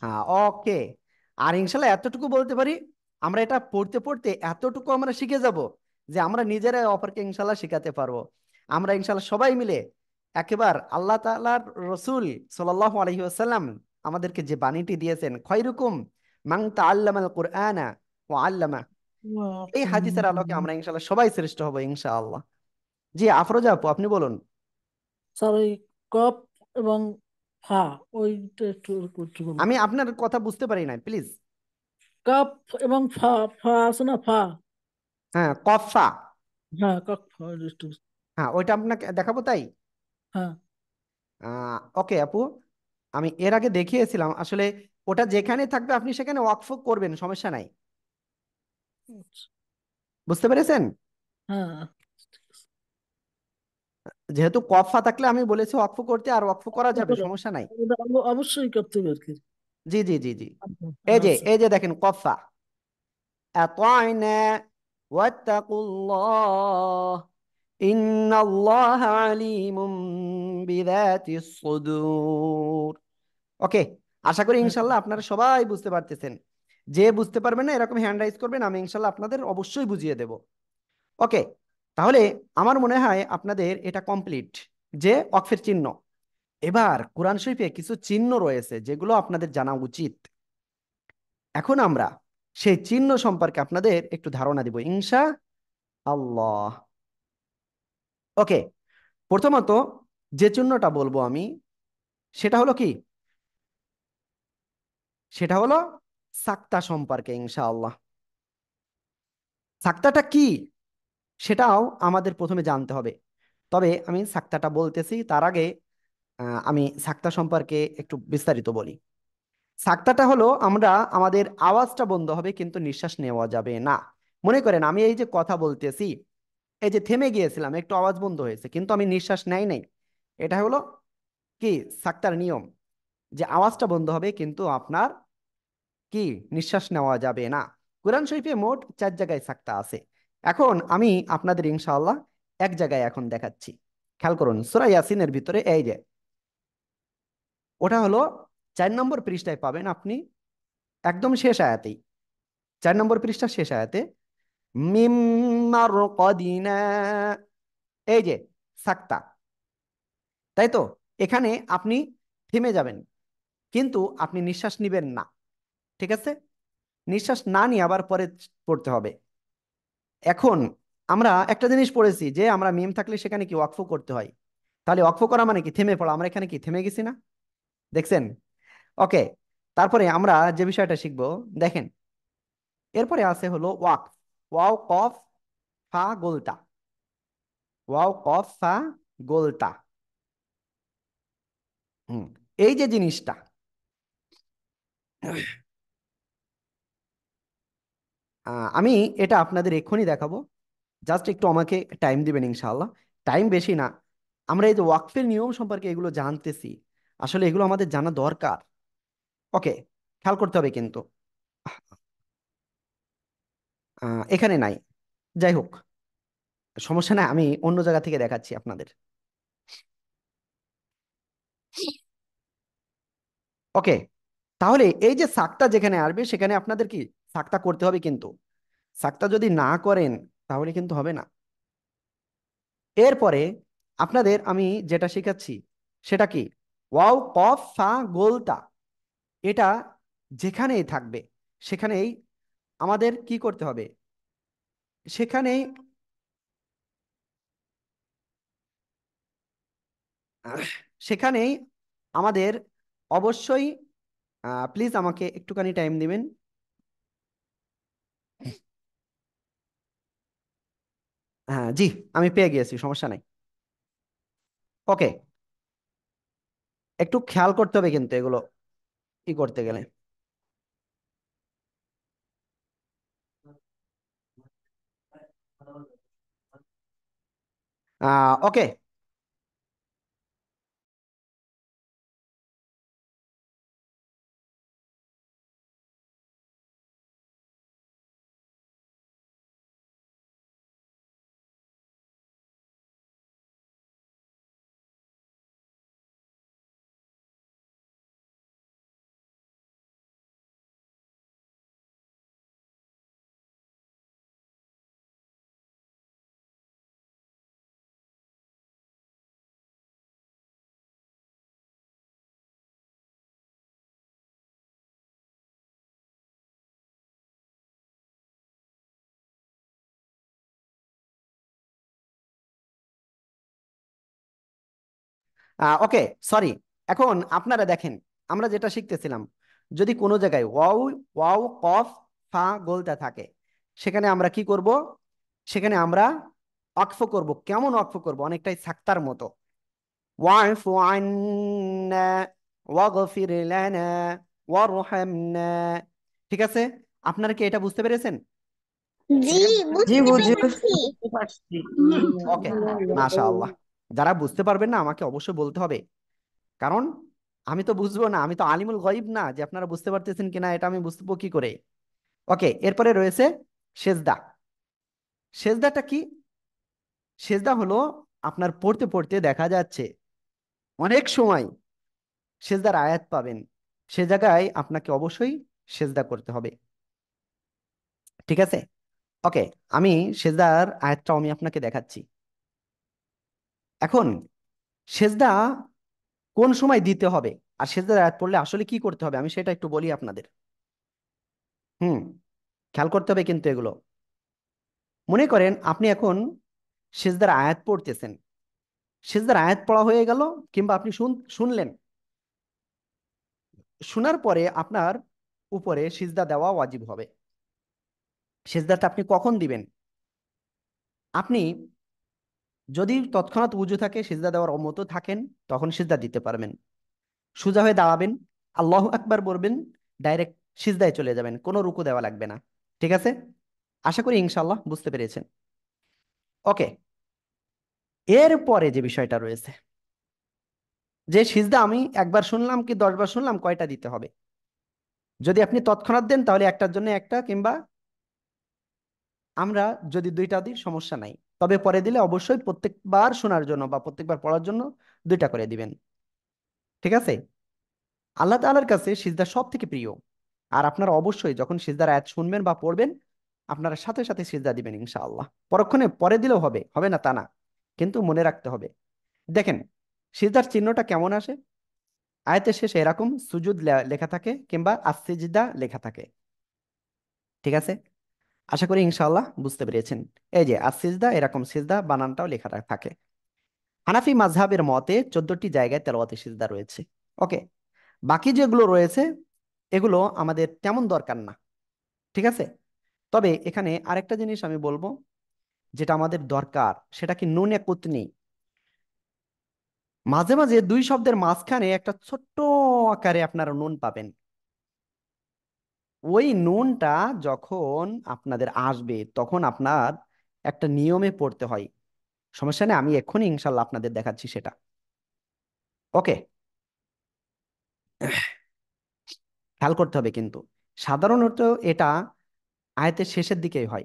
হ্যাঁ ওকে আর ইনশাল্লাহ এতটুকু বলতে পারি আমরা এটা পড়তে পড়তে এতটুকু আমরা শিখে যাব যে আমরা নিজেরাই অপরকে ইনশাল্লাহ শিখাতে পারবো আমরা ইনশাল্লাহ সবাই মিলে একেবার আল্লাহ তালার রসুল সাল্লাহ আলহিউসাল্লাম আমাদেরকে যে বাণীটি দিয়েছেন খয়রুকুম মাংতা আল্লাম আল্লামাল কুরআনা ও আল্লামা এই হাদিসের আলোকে আমরা ইনশাল্লাহ সবাই শ্রেষ্ঠ হব ইনশাআল্লাহ জি আফরোজা আপু আপনি বলুন স্যার ওই কপ এবং ফা ওইটা আমি আপনার কথা বুঝতে পারি না প্লিজ কাপ এবং ফা ফা আছে না ফা হ্যাঁ কফা হ্যাঁ কফা হ্যাঁ ওইটা আপনাকে দেখাবো তাই হ্যাঁ ওকে আপু আমি এর আগে দেখিয়েছিলাম আসলে ওটা যেখানে থাকবে আপনি সেখানে ওয়াকফ করবেন সমস্যা নাই আচ্ছা। বুঝতে পেরেছেন হ্যাঁ যেহেতু কফা থাকলে আমি বলেছি ওয়াকফ করতে আর ওয়াকফ করা যাবে সমস্যা নাই অবশ্যই করতে হবে জি জি জি জি আচ্ছা, এই যে আচ্ছা। এই যে দেখেন কফা এত আইনে واتقوا الله إن الله عليم بذات الصدور ওকে আশা করি ইনশাল্লাহ আপনারা সবাই বুঝতে পারতেছেন যে বুঝতে পারবেন না এরকম হ্যান্ড রাইজ করবেন আমি ইনশাল্লাহ আপনাদের অবশ্যই বুঝিয়ে দেব ওকে তাহলে আমার মনে হয় আপনাদের এটা কমপ্লিট যে অক্ষের চিহ্ন এবার কোরআন শরীফে কিছু চিহ্ন রয়েছে যেগুলো আপনাদের জানা উচিত এখন আমরা সেই চিহ্ন সম্পর্কে আপনাদের একটু ধারণা দিব ইংসা আল্লাহ ওকে প্রথমত যে চিহ্নটা বলবো আমি সেটা হলো কি সেটা হলো সাক্তা সম্পর্কে ইনশা আল্লাহ সাক্তাটা কি সেটাও আমাদের প্রথমে জানতে হবে তবে আমি সাক্তাটা বলতেছি তার আগে আমি সাক্তা সম্পর্কে একটু বিস্তারিত বলি সাক্তাটা হলো আমরা আমাদের আওয়াজটা বন্ধ হবে কিন্তু নিঃশ্বাস নেওয়া যাবে না মনে করেন আমি এই যে কথা বলতেছি এই যে থেমে গিয়েছিলাম একটু আওয়াজ বন্ধ হয়েছে কিন্তু আমি নিঃশ্বাস নেই নাই এটা হলো কি সাক্তার নিয়ম যে আওয়াজটা বন্ধ হবে কিন্তু আপনার কি নিঃশ্বাস নেওয়া যাবে না কোরআন শরীফে মোট চার জায়গায় সাক্তা আছে এখন আমি আপনাদের ইনশাআল্লাহ এক জায়গায় এখন দেখাচ্ছি খেয়াল করুন সুরা ইয়াসিনের ভিতরে এই যে ওটা হলো চার নম্বর পৃষ্ঠায় পাবেন আপনি একদম শেষ আয়াতেই চার নম্বর পৃষ্ঠা শেষ আয়াতে এই যে সাক্তা তাই তো এখানে আপনি থেমে যাবেন কিন্তু আপনি নিঃশ্বাস নিবেন না ঠিক আছে নিঃশ্বাস না নিয়ে আবার পরে পড়তে হবে এখন আমরা একটা জিনিস পড়েছি যে আমরা মিম থাকলে সেখানে কি ওয়াকফ করতে হয় তাহলে অক্ষ করা মানে কি থেমে পড়া আমরা এখানে কি থেমে গেছি না দেখছেন ওকে তারপরে আমরা যে বিষয়টা শিখবো দেখেন এরপরে আছে হলো ওয়াক ওয়াও কফ ফা গোলতা ওয়াও কফ ফা গোলতা হুম এই যে জিনিসটা আমি এটা আপনাদের এক্ষুনি দেখাবো জাস্ট একটু আমাকে টাইম দিবেন ইনশাল্লাহ টাইম বেশি না আমরা এই যে ওয়াকফের নিয়ম সম্পর্কে এগুলো জানতেছি আসলে এগুলো আমাদের জানা দরকার ওকে খেয়াল করতে হবে কিন্তু এখানে নাই যাই হোক সমস্যা না আমি অন্য জায়গা থেকে দেখাচ্ছি আপনাদের ওকে তাহলে এই যে শাকটা যেখানে আসবে সেখানে আপনাদের কি সাকটা করতে হবে কিন্তু সাকটা যদি না করেন তাহলে কিন্তু হবে না এরপরে আপনাদের আমি যেটা শেখাচ্ছি সেটা কি ওয়াও কফ ফা গোলতা এটা যেখানেই থাকবে সেখানেই আমাদের কি করতে হবে সেখানেই সেখানেই আমাদের অবশ্যই প্লিজ আমাকে একটুখানি টাইম দিবেন হ্যাঁ জি আমি পেয়ে গিয়েছি সমস্যা নাই ওকে একটু খেয়াল করতে হবে কিন্তু এগুলো ই করতে গেলে আহ ওকে ওকে সরি এখন আপনারা দেখেন আমরা যেটা শিখতেছিলাম যদি কোনো জায়গায় ওয়াউ ওয়াউ কফ ফা গলতে থাকে সেখানে আমরা কি করব সেখানে আমরা অক্ফ করব কেমন অক্ফ করব অনেকটাই সাক্তার মতো ঠিক আছে আপনারা কি এটা বুঝতে পেরেছেন জি বুঝতে পেরেছি ওকে মাশাআল্লাহ যারা বুঝতে পারবেন না আমাকে অবশ্যই বলতে হবে কারণ আমি তো বুঝবো না আমি তো আলিমুল গরিব না যে আপনারা বুঝতে পারতেছেন কিনা এটা আমি বুঝবো কি করে ওকে এরপরে রয়েছে সেজদা সেজদাটা কি সেজদা হলো আপনার পড়তে পড়তে দেখা যাচ্ছে অনেক সময় সেজদার আয়াত পাবেন সে জায়গায় আপনাকে অবশ্যই সেজদা করতে হবে ঠিক আছে ওকে আমি সেজদার আয়াতটাও আমি আপনাকে দেখাচ্ছি এখন সেজদা কোন সময় দিতে হবে আর সেজদা আয়াত পড়লে আসলে কি করতে হবে আমি সেটা একটু বলি আপনাদের হুম খেয়াল করতে হবে কিন্তু এগুলো মনে করেন আপনি এখন সেজদার আয়াত পড়তেছেন সেজদার আয়াত পড়া হয়ে গেল কিংবা আপনি শুনলেন শোনার পরে আপনার উপরে সিজদা দেওয়া ওয়াজিব হবে সেজদাটা আপনি কখন দিবেন আপনি যদি তৎক্ষণাৎ উজু থাকে সিজদা দেওয়ার অমত থাকেন তখন সিজদা দিতে পারবেন সোজা হয়ে দাঁড়াবেন আল্লাহ আকবার বলবেন ডাইরেক্ট সিজদায় চলে যাবেন কোনো রুকু দেওয়া লাগবে না ঠিক আছে আশা করি ইনশাল্লাহ বুঝতে পেরেছেন ওকে এরপরে যে বিষয়টা রয়েছে যে সিজদা আমি একবার শুনলাম কি দশবার শুনলাম কয়টা দিতে হবে যদি আপনি তৎক্ষণাৎ দেন তাহলে একটার জন্য একটা কিংবা আমরা যদি দুইটা দিই সমস্যা নাই তবে পরে দিলে অবশ্যই প্রত্যেকবার শোনার জন্য বা প্রত্যেকবার পড়ার জন্য দুইটা করে দিবেন ঠিক আছে আল্লাহ তালার কাছে সিজদা সব থেকে প্রিয় আর আপনারা অবশ্যই যখন সিজদার আয়াত শুনবেন বা পড়বেন আপনারা সাথে সাথে সিজদা দিবেন ইনশাআল্লাহ পরক্ষণে পরে দিলেও হবে হবে না তা না কিন্তু মনে রাখতে হবে দেখেন সিজদার চিহ্নটা কেমন আসে আয়তের শেষে এরকম সুজুদ লেখা থাকে কিংবা আসিজদা লেখা থাকে ঠিক আছে আশা করি ইনশাল্লাহ বুঝতে পেরেছেন এই যে আর সিজদা এরকম সিজদা বানানটাও লেখা থাকে হানাফি মাঝহাবের মতে চোদ্দটি জায়গায় তেলোয়াতে সিজদা রয়েছে ওকে বাকি যেগুলো রয়েছে এগুলো আমাদের তেমন দরকার না ঠিক আছে তবে এখানে আরেকটা জিনিস আমি বলবো যেটা আমাদের দরকার সেটা কি নুনে কুতনি মাঝে মাঝে দুই শব্দের মাঝখানে একটা ছোট্ট আকারে আপনারা নুন পাবেন ওই নুনটা যখন আপনাদের আসবে তখন আপনার একটা নিয়মে পড়তে হয় সমস্যা নেই আমি এক্ষুনি ইনশাল্লাহ আপনাদের দেখাচ্ছি সেটা ওকে খেয়াল করতে হবে কিন্তু সাধারণত এটা আয়তের শেষের দিকেই হয়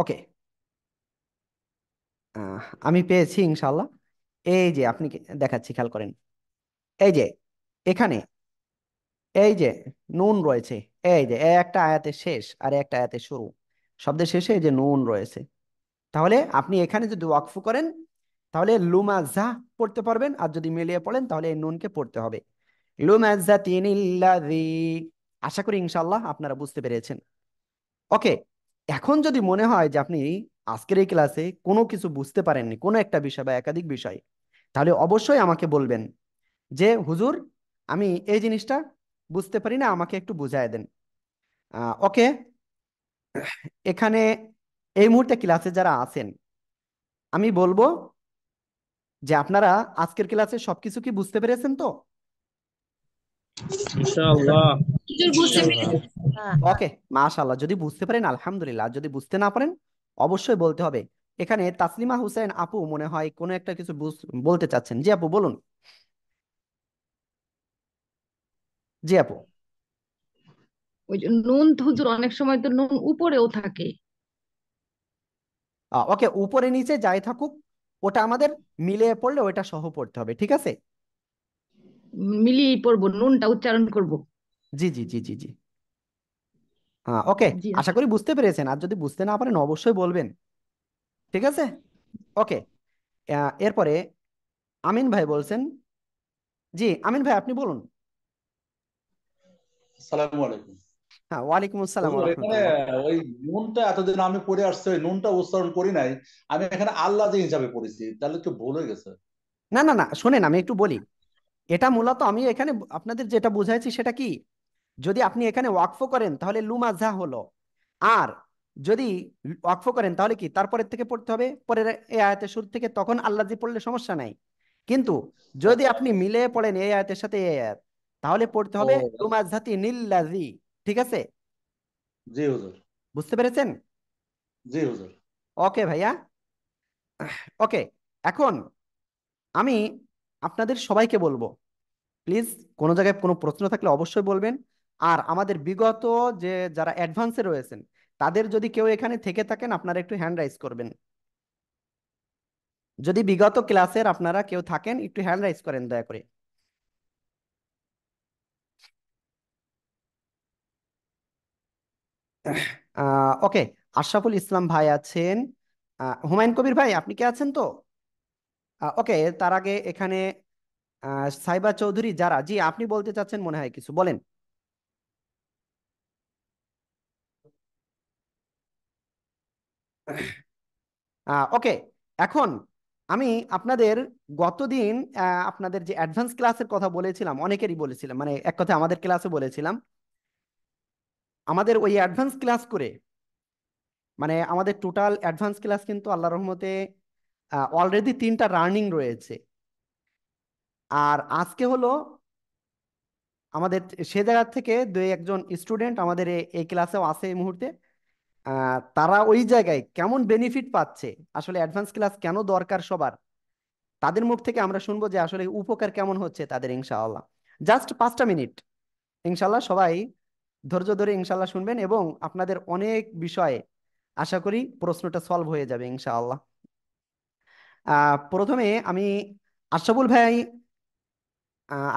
ওকে আমি পেয়েছি ইনশাল্লাহ এই যে আপনি দেখাচ্ছি খেয়াল করেন এই যে এখানে এই যে নুন রয়েছে এই যে একটা আয়াতে শেষ আর একটা আয়াতে শুরু শব্দের শেষে এই যে নুন রয়েছে তাহলে আপনি এখানে যদি ওয়াকফু করেন তাহলে লুমাজা পড়তে পারবেন আর যদি মিলিয়ে পড়েন তাহলে এই নুনকে পড়তে হবে লুমাজা তিন আশা করি ইনশাল্লাহ আপনারা বুঝতে পেরেছেন ওকে এখন যদি মনে হয় যে আপনি আজকের এই ক্লাসে কোনো কিছু বুঝতে পারেননি কোনো একটা বিষয় বা একাধিক বিষয় তাহলে অবশ্যই আমাকে বলবেন যে হুজুর আমি এই জিনিসটা বুঝতে পারি না আমাকে একটু বুঝাই দেন ওকে এখানে এই মুহূর্তে ক্লাসে যারা আছেন আমি বলবো যে আপনারা আজকের ক্লাসে সবকিছু কি বুঝতে পেরেছেন তো হ্যাঁ। ওকে মাশাল্লাহ যদি বুঝতে পারেন আলহামদুলিল্লাহ যদি বুঝতে না পারেন অবশ্যই বলতে হবে এখানে তাসলিমা হুসেন আপু মনে হয় কোনো একটা কিছু বলতে চাচ্ছেন জি আপু বলুন জি আপু ওই যে নুন ধুজুর অনেক সময় তো নুন উপরেও থাকে ওকে উপরে নিচে যাই থাকুক ওটা আমাদের মিলিয়ে পড়লে ওটা সহ পড়তে হবে ঠিক আছে মিলিয়ে পড়বো নুনটা উচ্চারণ করব জি জি জি জি জি হ্যাঁ ওকে জি আশা করি বুঝতে পেরেছেন আর যদি বুঝতে না পারেন অবশ্যই বলবেন ঠিক আছে ওকে এরপরে আমিন ভাই বলছেন জি আমিন ভাই আপনি বলুন আসসালামু আলাইকুম হ্যাঁ ওয়ালাইকুম আসসালাম ওই নুনটা এতদিন আমি পড়ে আসছে নুনটা উচ্চারণ করি নাই আমি এখানে আল্লাহ যে হিসাবে পড়েছি তাহলে তো ভুল হয়ে গেছে না না না শোনেন আমি একটু বলি এটা মূলত আমি এখানে আপনাদের যেটা বুঝাইছি সেটা কি যদি আপনি এখানে ওয়াকফ করেন তাহলে লুমাজা হলো আর যদি ওয়াকফ করেন তাহলে কি তারপরের থেকে পড়তে হবে পরের এ আয়াতের শুরু থেকে তখন আল্লাহ পড়লে সমস্যা নাই কিন্তু যদি আচ্ছা। আপনি মিলে পড়েন এ আয়াতের সাথে এ আয়াত তাহলে পড়তে হবে রুমাজাতি নিল্লাজি ঠিক আছে জি হুজুর বুঝতে পেরেছেন জি হুজুর ওকে ভাইয়া ওকে এখন আমি আপনাদের সবাইকে বলবো প্লিজ কোনো জায়গায় কোনো প্রশ্ন থাকলে অবশ্যই বলবেন আর আমাদের বিগত যে যারা অ্যাডভান্সে রয়েছেন তাদের যদি কেউ এখানে থেকে থাকেন আপনারা একটু হ্যান্ড রাইজ করবেন যদি বিগত ক্লাসের আপনারা কেউ থাকেন একটু হ্যান্ড রাইজ করেন দয়া করে ওকে আশরাফুল ইসলাম ভাই আছেন হুমায়ুন কবির ভাই আপনি কে আছেন তো ওকে তার আগে এখানে সাইবা চৌধুরী যারা জি আপনি বলতে চাচ্ছেন মনে হয় কিছু বলেন ওকে এখন আমি আপনাদের গতদিন আপনাদের যে অ্যাডভান্স ক্লাসের কথা বলেছিলাম অনেকেরই বলেছিলাম মানে এক কথা আমাদের ক্লাসে বলেছিলাম আমাদের ওই অ্যাডভান্স ক্লাস করে মানে আমাদের টোটাল অ্যাডভান্স ক্লাস কিন্তু আল্লাহ রহমতে অলরেডি তিনটা রানিং রয়েছে আর আজকে হলো আমাদের সে জায়গা থেকে দুই একজন স্টুডেন্ট আমাদের এই ক্লাসেও আছে এই মুহূর্তে তারা ওই জায়গায় কেমন বেনিফিট পাচ্ছে আসলে অ্যাডভান্স ক্লাস কেন দরকার সবার তাদের মুখ থেকে আমরা শুনবো যে আসলে উপকার কেমন হচ্ছে তাদের ইনশাআল্লাহ জাস্ট পাঁচটা মিনিট ইনশাআল্লাহ সবাই ধৈর্য ধরে ইনশাল্লাহ শুনবেন এবং আপনাদের অনেক বিষয়ে আশা করি প্রশ্নটা সলভ হয়ে যাবে ইনশাআল্লাহ প্রথমে আমি আশাবুল ভাই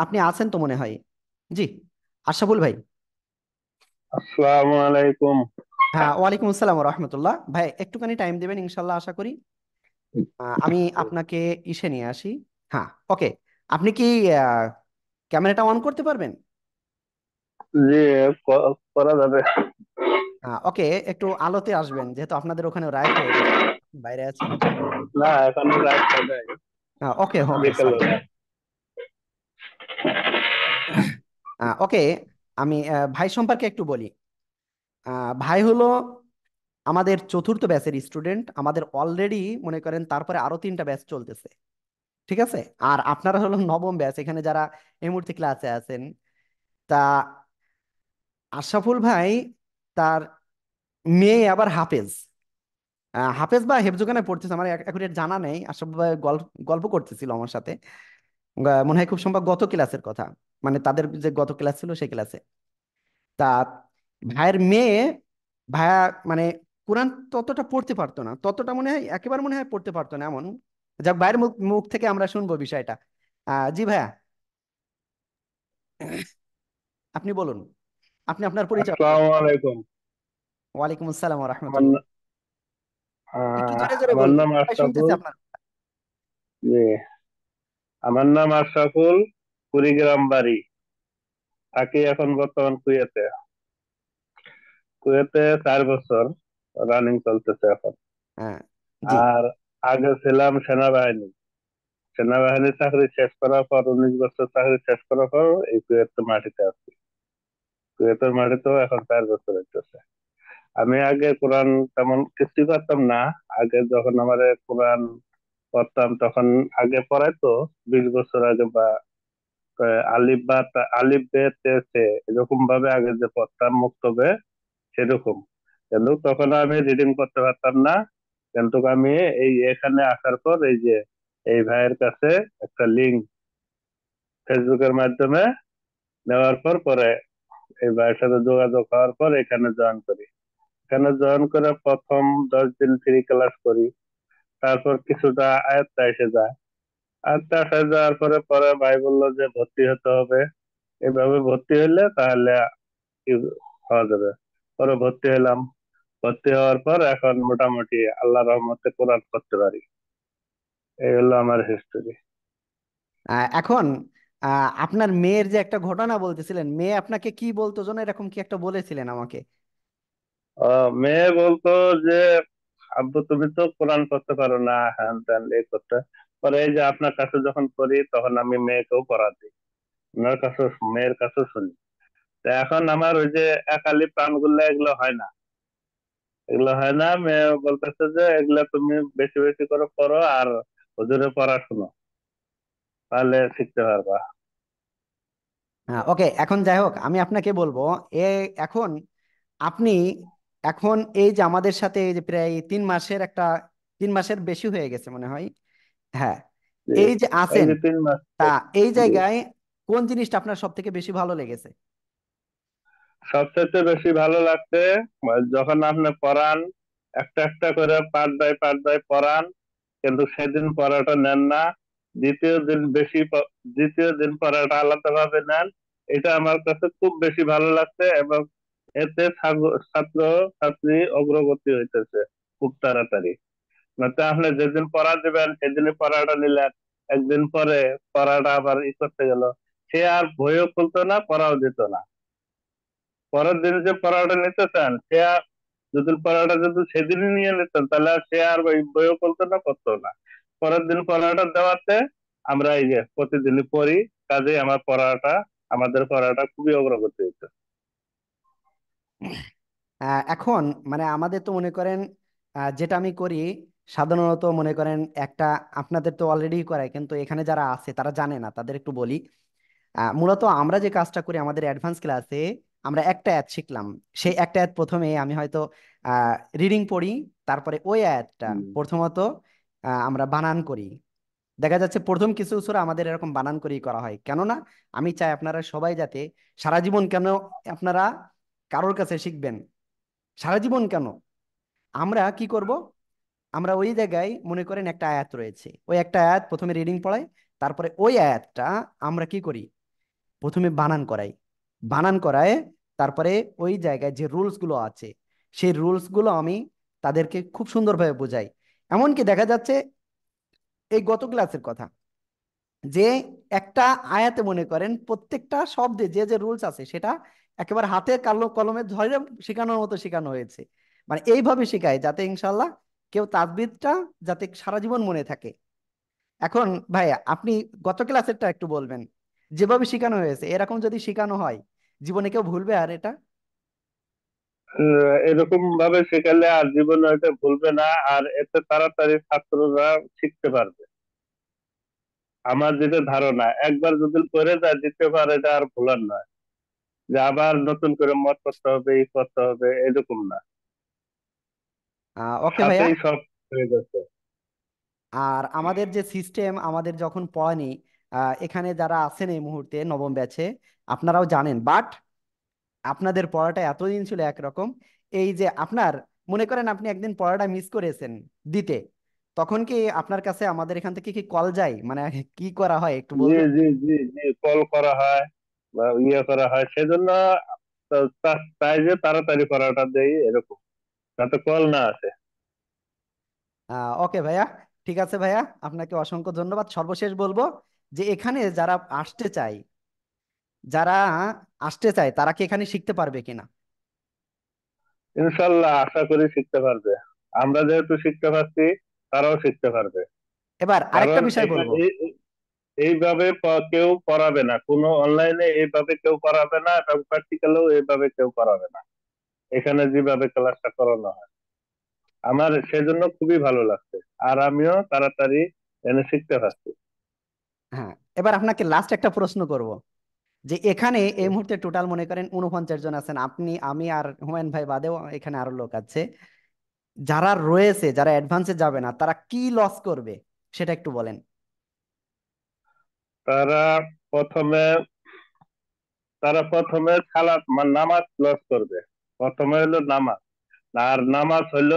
আপনি আছেন তো মনে হয় জি আশাবুল ভাই আসসালামু আলাইকুম হ্যাঁ ওয়ালাইকুম আসসালাম রহমতুল্লাহ ভাই একটুখানি টাইম দেবেন ইনশাল্লাহ আশা করি আমি আপনাকে ইসে নিয়ে আসি হ্যাঁ ওকে আপনি কি ক্যামেরাটা অন করতে পারবেন জি করা যাবে ওকে একটু আলোতে আসবেন যেহেতু আপনাদের ওখানে রাইট হয়ে বাইরে আছেন না এখন রাইট হবে ওকে হবে ওকে আমি ভাই সম্পর্কে একটু বলি ভাই হলো আমাদের চতুর্থ ব্যাচের স্টুডেন্ট আমাদের অলরেডি মনে করেন তারপরে আরো তিনটা ব্যাচ চলতেছে ঠিক আছে আর আপনারা হলো নবম ব্যাচ এখানে যারা এই মুহূর্তে ক্লাসে আছেন তা আশরাফুল ভাই তার মেয়ে আবার হাফেজ হাফেজ বা হেফজোখানে পড়তেছে আমার এখন জানা নেই আশরাফুল ভাই গল্প গল্প করতেছিল আমার সাথে মনে হয় খুব সম্ভব গত ক্লাসের কথা মানে তাদের যে গত ক্লাস ছিল সেই ক্লাসে তা ভাইয়ের মেয়ে ভাইয়া মানে কোরআন ততটা পড়তে পারতো না ততটা মনে হয় একেবারে মনে হয় পড়তে পারতো না এমন যাক ভাইয়ের মুখ মুখ থেকে আমরা শুনবো বিষয়টা আহ জি ভাইয়া আপনি বলুন আপনি আপনার পরিচয় আসসালামু আলাইকুম ওয়ালাইকুম আসসালাম ওয়া রাহমাতুল্লাহ হ্যাঁ, আমার নাম সবাই আশরাফুল কুড়িগ্রাম বাড়ি থাকি এখন বর্তমান কুয়েতে কুয়েতে চার বছর রানিং চলতেছে এখন হ্যাঁ, আর আগে ছিলাম সেনাবাহিনী সেনাবাহিনী চাকরি শেষ করার পর উনিশ বছর চাকরি শেষ করার পর এই কুয়েতে মাটিতে আছি কুয়েতের মাটিতেও মানে এখন চার বছর হইতেছে আমি আগে কোরআন তেমন কিছুই পারতাম না আগে যখন আমার কোরআন পড়তাম তখন আগে পড়াইতো বিশ বছর আগে বা আলিফ বা আলিফ বেতে এরকম ভাবে আগে যে পড়তাম মুক্তবে সেরকম কিন্তু তখন আমি রিডিং করতে পারতাম না কিন্তু আমি এই এখানে আসার পর এই যে এই ভাইয়ের কাছে একটা লিঙ্ক ফেসবুকের মাধ্যমে নেওয়ার পর পরে এই ভাইয়ের সাথে যোগাযোগ হওয়ার পর এখানে জয়েন করি এখানে জয়েন করে প্রথম দশ দিন ফ্রি ক্লাস করি তারপর কিছুটা আয়ত্তে এসে যায় আয়ত্তা এসে যাওয়ার পরে পরে ভাই বললো যে ভর্তি হতে হবে এভাবে ভর্তি হইলে তাহলে হওয়া যাবে পরে ভর্তি হইলাম ভর্তি হওয়ার পর এখন মোটামুটি আল্লাহ রহমতে কোরআন করতে পারি এই হলো আমার হিস্টোরি এখন আহ আপনার মেয়ের যে একটা ঘটনা বলতেছিলেন মেয়ে আপনাকে কি বলতো যেন এরকম কি একটা বলেছিলেন আমাকে মেয়ে বলতো যে আব্বু তুমি তো কোরআন করতে পারো না হ্যান ত্যান এই করতে পরে এই যে আপনার কাছে যখন করি তখন আমি মেয়েকেও পড়া দিই ওনার কাছে মেয়ের কাছে শুনি তো এখন আমার ওই যে একালি প্রাণ গুলো এগুলো হয় না এগুলো হয় না মেয়ে বলতেছে যে এগুলো তুমি বেশি বেশি করে পড়ো আর হুজুরে পড়া শোনো তাহলে শিখতে পারবা হ্যাঁ ওকে এখন যাই হোক আমি আপনাকে বলবো এ এখন আপনি এখন এই যে আমাদের সাথে এই যে প্রায় তিন মাসের একটা তিন মাসের বেশি হয়ে গেছে মনে হয় হ্যাঁ এই যে আছেন তা এই জায়গায় কোন জিনিসটা আপনার সব থেকে বেশি ভালো লেগেছে সবচেয়ে বেশি ভালো লাগছে মানে যখন আপনি পড়ান একটা একটা করে পাঠ বাই পাঠ বাই পড়ান কিন্তু সেদিন পড়াটা নেন না দ্বিতীয় দিন বেশি দ্বিতীয় দিন পরাটা আলাদা ভাবে নেন এটা আমার কাছে খুব বেশি ভালো লাগছে এবং এতে ছাত্র ছাত্রী অগ্রগতি হইতেছে খুব তাড়াতাড়ি তাহলে যেদিন পড়া দেবেন সেদিনে পড়াটা নিলেন একদিন পরে পড়াটা আবার ই করতে গেল সে আর ভয়ও খুলতো না পড়াও দিত না পরের দিন যে পড়াটা নিতে চান সে আর যদি পড়াটা যদি সেদিনই নিয়ে নিতেন তাহলে আর সে আর বইও খুলতো না করতো না পরের দিন পড়াটা দেওয়াতে আমরা এই যে প্রতিদিনই পড়ি কাজে আমার পড়াটা আমাদের পড়াটা খুবই অগ্রগতি হতো এখন মানে আমাদের তো মনে করেন যেটা আমি করি সাধারণত মনে করেন একটা আপনাদের তো অলরেডি করায় কিন্তু এখানে যারা আছে তারা জানে না তাদের একটু বলি মূলত আমরা যে কাজটা করি আমাদের অ্যাডভান্স ক্লাসে আমরা একটা অ্যাড শিখলাম সেই একটা অ্যাড প্রথমে আমি হয়তো রিডিং পড়ি তারপরে ওই অ্যাডটা প্রথমত আমরা বানান করি দেখা যাচ্ছে প্রথম কিছু সূরা আমাদের এরকম বানান করি করা হয় কেননা আমি চাই আপনারা সবাই যাতে সারা জীবন কেন আপনারা কারোর কাছে শিখবেন সারা জীবন কেন আমরা কি করব আমরা ওই জায়গায় মনে করেন একটা আয়াত রয়েছে ওই একটা আয়াত প্রথমে রিডিং পড়াই তারপরে ওই আয়াতটা আমরা কি করি প্রথমে বানান করাই বানান করায় তারপরে ওই জায়গায় যে রুলসগুলো আছে সেই রুলসগুলো আমি তাদেরকে খুব সুন্দরভাবে বোঝাই এমনকি দেখা যাচ্ছে এই গত ক্লাসের কথা যে একটা আয়াতে মনে করেন প্রত্যেকটা শব্দে যে যে রুলস আছে সেটা একেবারে হাতে কালো কলমে ধরে শেখানোর মতো শেখানো হয়েছে মানে এইভাবে শেখায় যাতে ইনশাল্লাহ কেউ তাজবিদটা যাতে সারা জীবন মনে থাকে এখন ভাই আপনি গত ক্লাসেরটা একটু বলবেন যেভাবে শেখানো হয়েছে এরকম যদি শেখানো হয় জীবনে কেউ ভুলবে আর এটা এরকম ভাবে শেখালে আর জীবনে হয়তো ভুলবে না আর এতে তাড়াতাড়ি ছাত্ররা শিখতে পারবে আমার যেটা ধারণা একবার যদি করে যায় দ্বিতীয়বার এটা আর ভুলার নয় যে আবার নতুন করে মত করতে হবে ই করতে হবে এরকম না ওকে ভাইয়া সব হয়ে যাচ্ছে আর আমাদের যে সিস্টেম আমাদের যখন পড়ানি এখানে যারা আছেন এই মুহূর্তে নবম ব্যাচে আপনারাও জানেন বাট আপনাদের পড়াটা এতদিন ছিল একরকম এই যে আপনার মনে করেন আপনি একদিন পড়াটা মিস করেছেন দিতে তখন কি আপনার কাছে আমাদের এখান থেকে কি কল যায় মানে কি করা হয় একটু বলবেন জি জি জি কল করা হয় বা ইয়ে করা হয় সেজন্য তাই যে তাড়াতাড়ি করাটা দেই এরকম তাতে কল না আসে ওকে ভাইয়া ঠিক আছে ভাইয়া আপনাকে অসংখ্য ধন্যবাদ সর্বশেষ বলবো যে এখানে যারা আসতে চায় যারা আসতে চায় তারা কি এখানে শিখতে পারবে কিনা ইনশাল্লাহ আশা করি শিখতে পারবে আমরা যেহেতু শিখতে পারছি তারাও শিখতে পারবে এবার আরেকটা বিষয় বলবো এইভাবে কেউ করাবে না কোন অনলাইনে এইভাবে কেউ করাবে না এবং প্র্যাকটিক্যালেও এইভাবে কেউ করাবে না এখানে যেভাবে ক্লাসটা করানো হয় আমার সেজন্য খুবই ভালো লাগছে আর আমিও তাড়াতাড়ি এনে শিখতে পারছি হ্যাঁ এবার আপনাকে লাস্ট একটা প্রশ্ন করব যে এখানে এই মুহূর্তে টোটাল মনে করেন উনপঞ্চাশ জন আছেন আপনি আমি আর হুমায়ুন ভাই বাদেও এখানে আরো লোক আছে যারা রয়েছে যারা অ্যাডভান্সে যাবে না তারা কি লস করবে সেটা একটু বলেন তারা প্রথমে তারা প্রথমে সালাত নামাজ লস করবে প্রথমে হলো নামাজ আর নামাজ হলো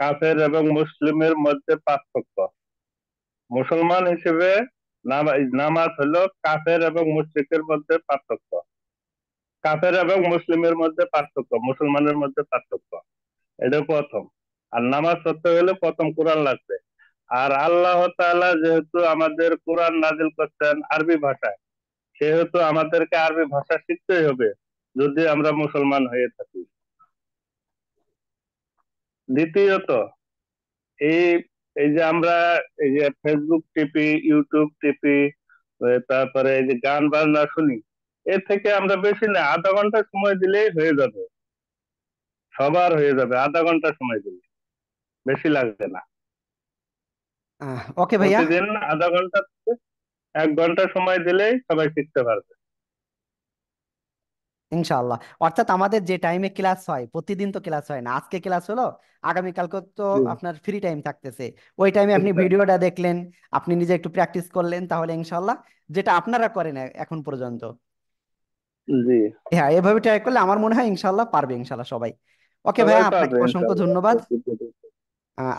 কাফের এবং মুসলিমের মধ্যে পার্থক্য মুসলমান হিসেবে নামাজ হলো কাফের এবং মুশ্রিকের মধ্যে পার্থক্য কাফের এবং মুসলিমের মধ্যে পার্থক্য মুসলমানের মধ্যে পার্থক্য এটা প্রথম আর নামাজ পড়তে গেলে প্রথম কোরআন লাগবে আর আল্লাহ তাআলা যেহেতু আমাদের কোরআন নাজিল করছেন আরবি ভাষায় সেহেতু আমাদেরকে আরবি ভাষা শিখতেই হবে যদি আমরা মুসলমান হয়ে থাকি দ্বিতীয়ত এই এই যে আমরা এই যে ফেসবুক টিপি ইউটিউব টিপি তারপরে এই যে গান বাজনা শুনি এর থেকে আমরা বেশি না আধা ঘন্টা সময় দিলেই হয়ে যাবে সবার হয়ে যাবে আধা ঘন্টা সময় দিলে বেশি লাগবে না ওকে ভাইয়া প্রতিদিন আধা ঘন্টা থেকে এক ঘন্টা সময় দিলেই সবাই শিখতে পারবে ইনশাল্লাহ অর্থাৎ আমাদের যে টাইমে ক্লাস হয় প্রতিদিন তো ক্লাস হয় না আজকে ক্লাস হলো আগামীকালকে তো আপনার ফ্রি টাইম থাকতেছে ওই টাইমে আপনি ভিডিওটা দেখলেন আপনি নিজে একটু প্র্যাকটিস করলেন তাহলে ইনশাল্লাহ যেটা আপনারা করেন এখন পর্যন্ত জি হ্যাঁ এভাবে ট্রাই করলে আমার মনে হয় ইনশাল্লাহ পারবে ইনশাল্লাহ সবাই ওকে ভাই আপনাকে অসংখ্য ধন্যবাদ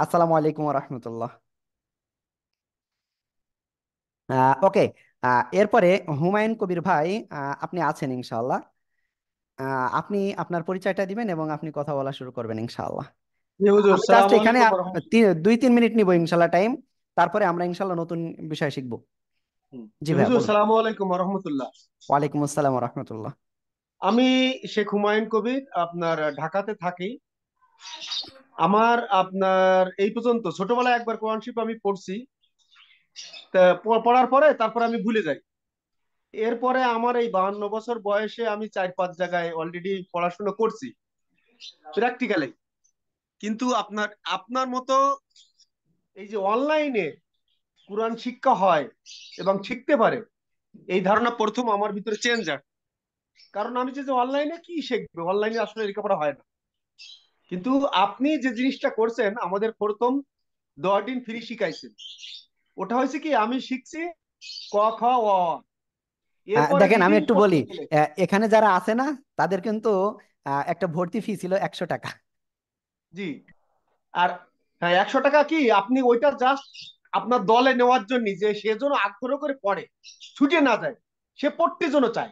আসসালামু আলাইকুম ওয়া রাহমাতুল্লাহ ওকে এরপরে হুমায়ুন কবির ভাই আপনি আছেন ইনশাল্লাহ আপনি আপনার পরিচয়টা দিবেন এবং আপনি কথা বলা শুরু করবেন ইনশাআল্লাহ জাস্ট এখানে দুই তিন মিনিট নিব ইনশাল্লাহ টাইম তারপরে আমরা ইনশাল্লাহ নতুন বিষয় শিখব জি ভাই আসসালামু আলাইকুম ওয়া রাহমাতুল্লাহ আসসালাম রহমতুল্লাহ আমি শেখ হুমায়ুন কবির আপনার ঢাকাতে থাকি আমার আপনার এই পর্যন্ত ছোটবেলায় একবার কোরআন শরীফ আমি পড়ছি পড়ার পরে তারপর আমি ভুলে যাই এরপরে আমার এই বাহান্ন বছর বয়সে আমি চার পাঁচ জায়গায় অলরেডি পড়াশোনা করছি প্র্যাকটিক্যালি কিন্তু আপনার আপনার মতো এই যে অনলাইনে কোরআন শিক্ষা হয় এবং শিখতে পারে এই ধারণা প্রথম আমার ভিতরে চেঞ্জ আর কারণ আমি যে অনলাইনে কি শিখবে অনলাইনে আসলে লেখাপড়া হয় না কিন্তু আপনি যে জিনিসটা করছেন আমাদের প্রথম দশ দিন ফ্রি শিখাইছেন ওটা হয়েছে কি আমি শিখছি ক খ অ এরপরে দেখেন আমি বিভিন্ন একটু বলি পদ্ধতি লেখা এখানে যারা আছে না তাদের কিন্তু একটা ভর্তি ফি ছিল একশো টাকা জি আর হ্যাঁ একশো টাকা কি আপনি ওইটা জাস্ট আপনার দলে নেওয়ার জন্য যে সে যেন আগ্রহ করে পড়ে ছুটে না যায় সে পড়তে জন্য চায়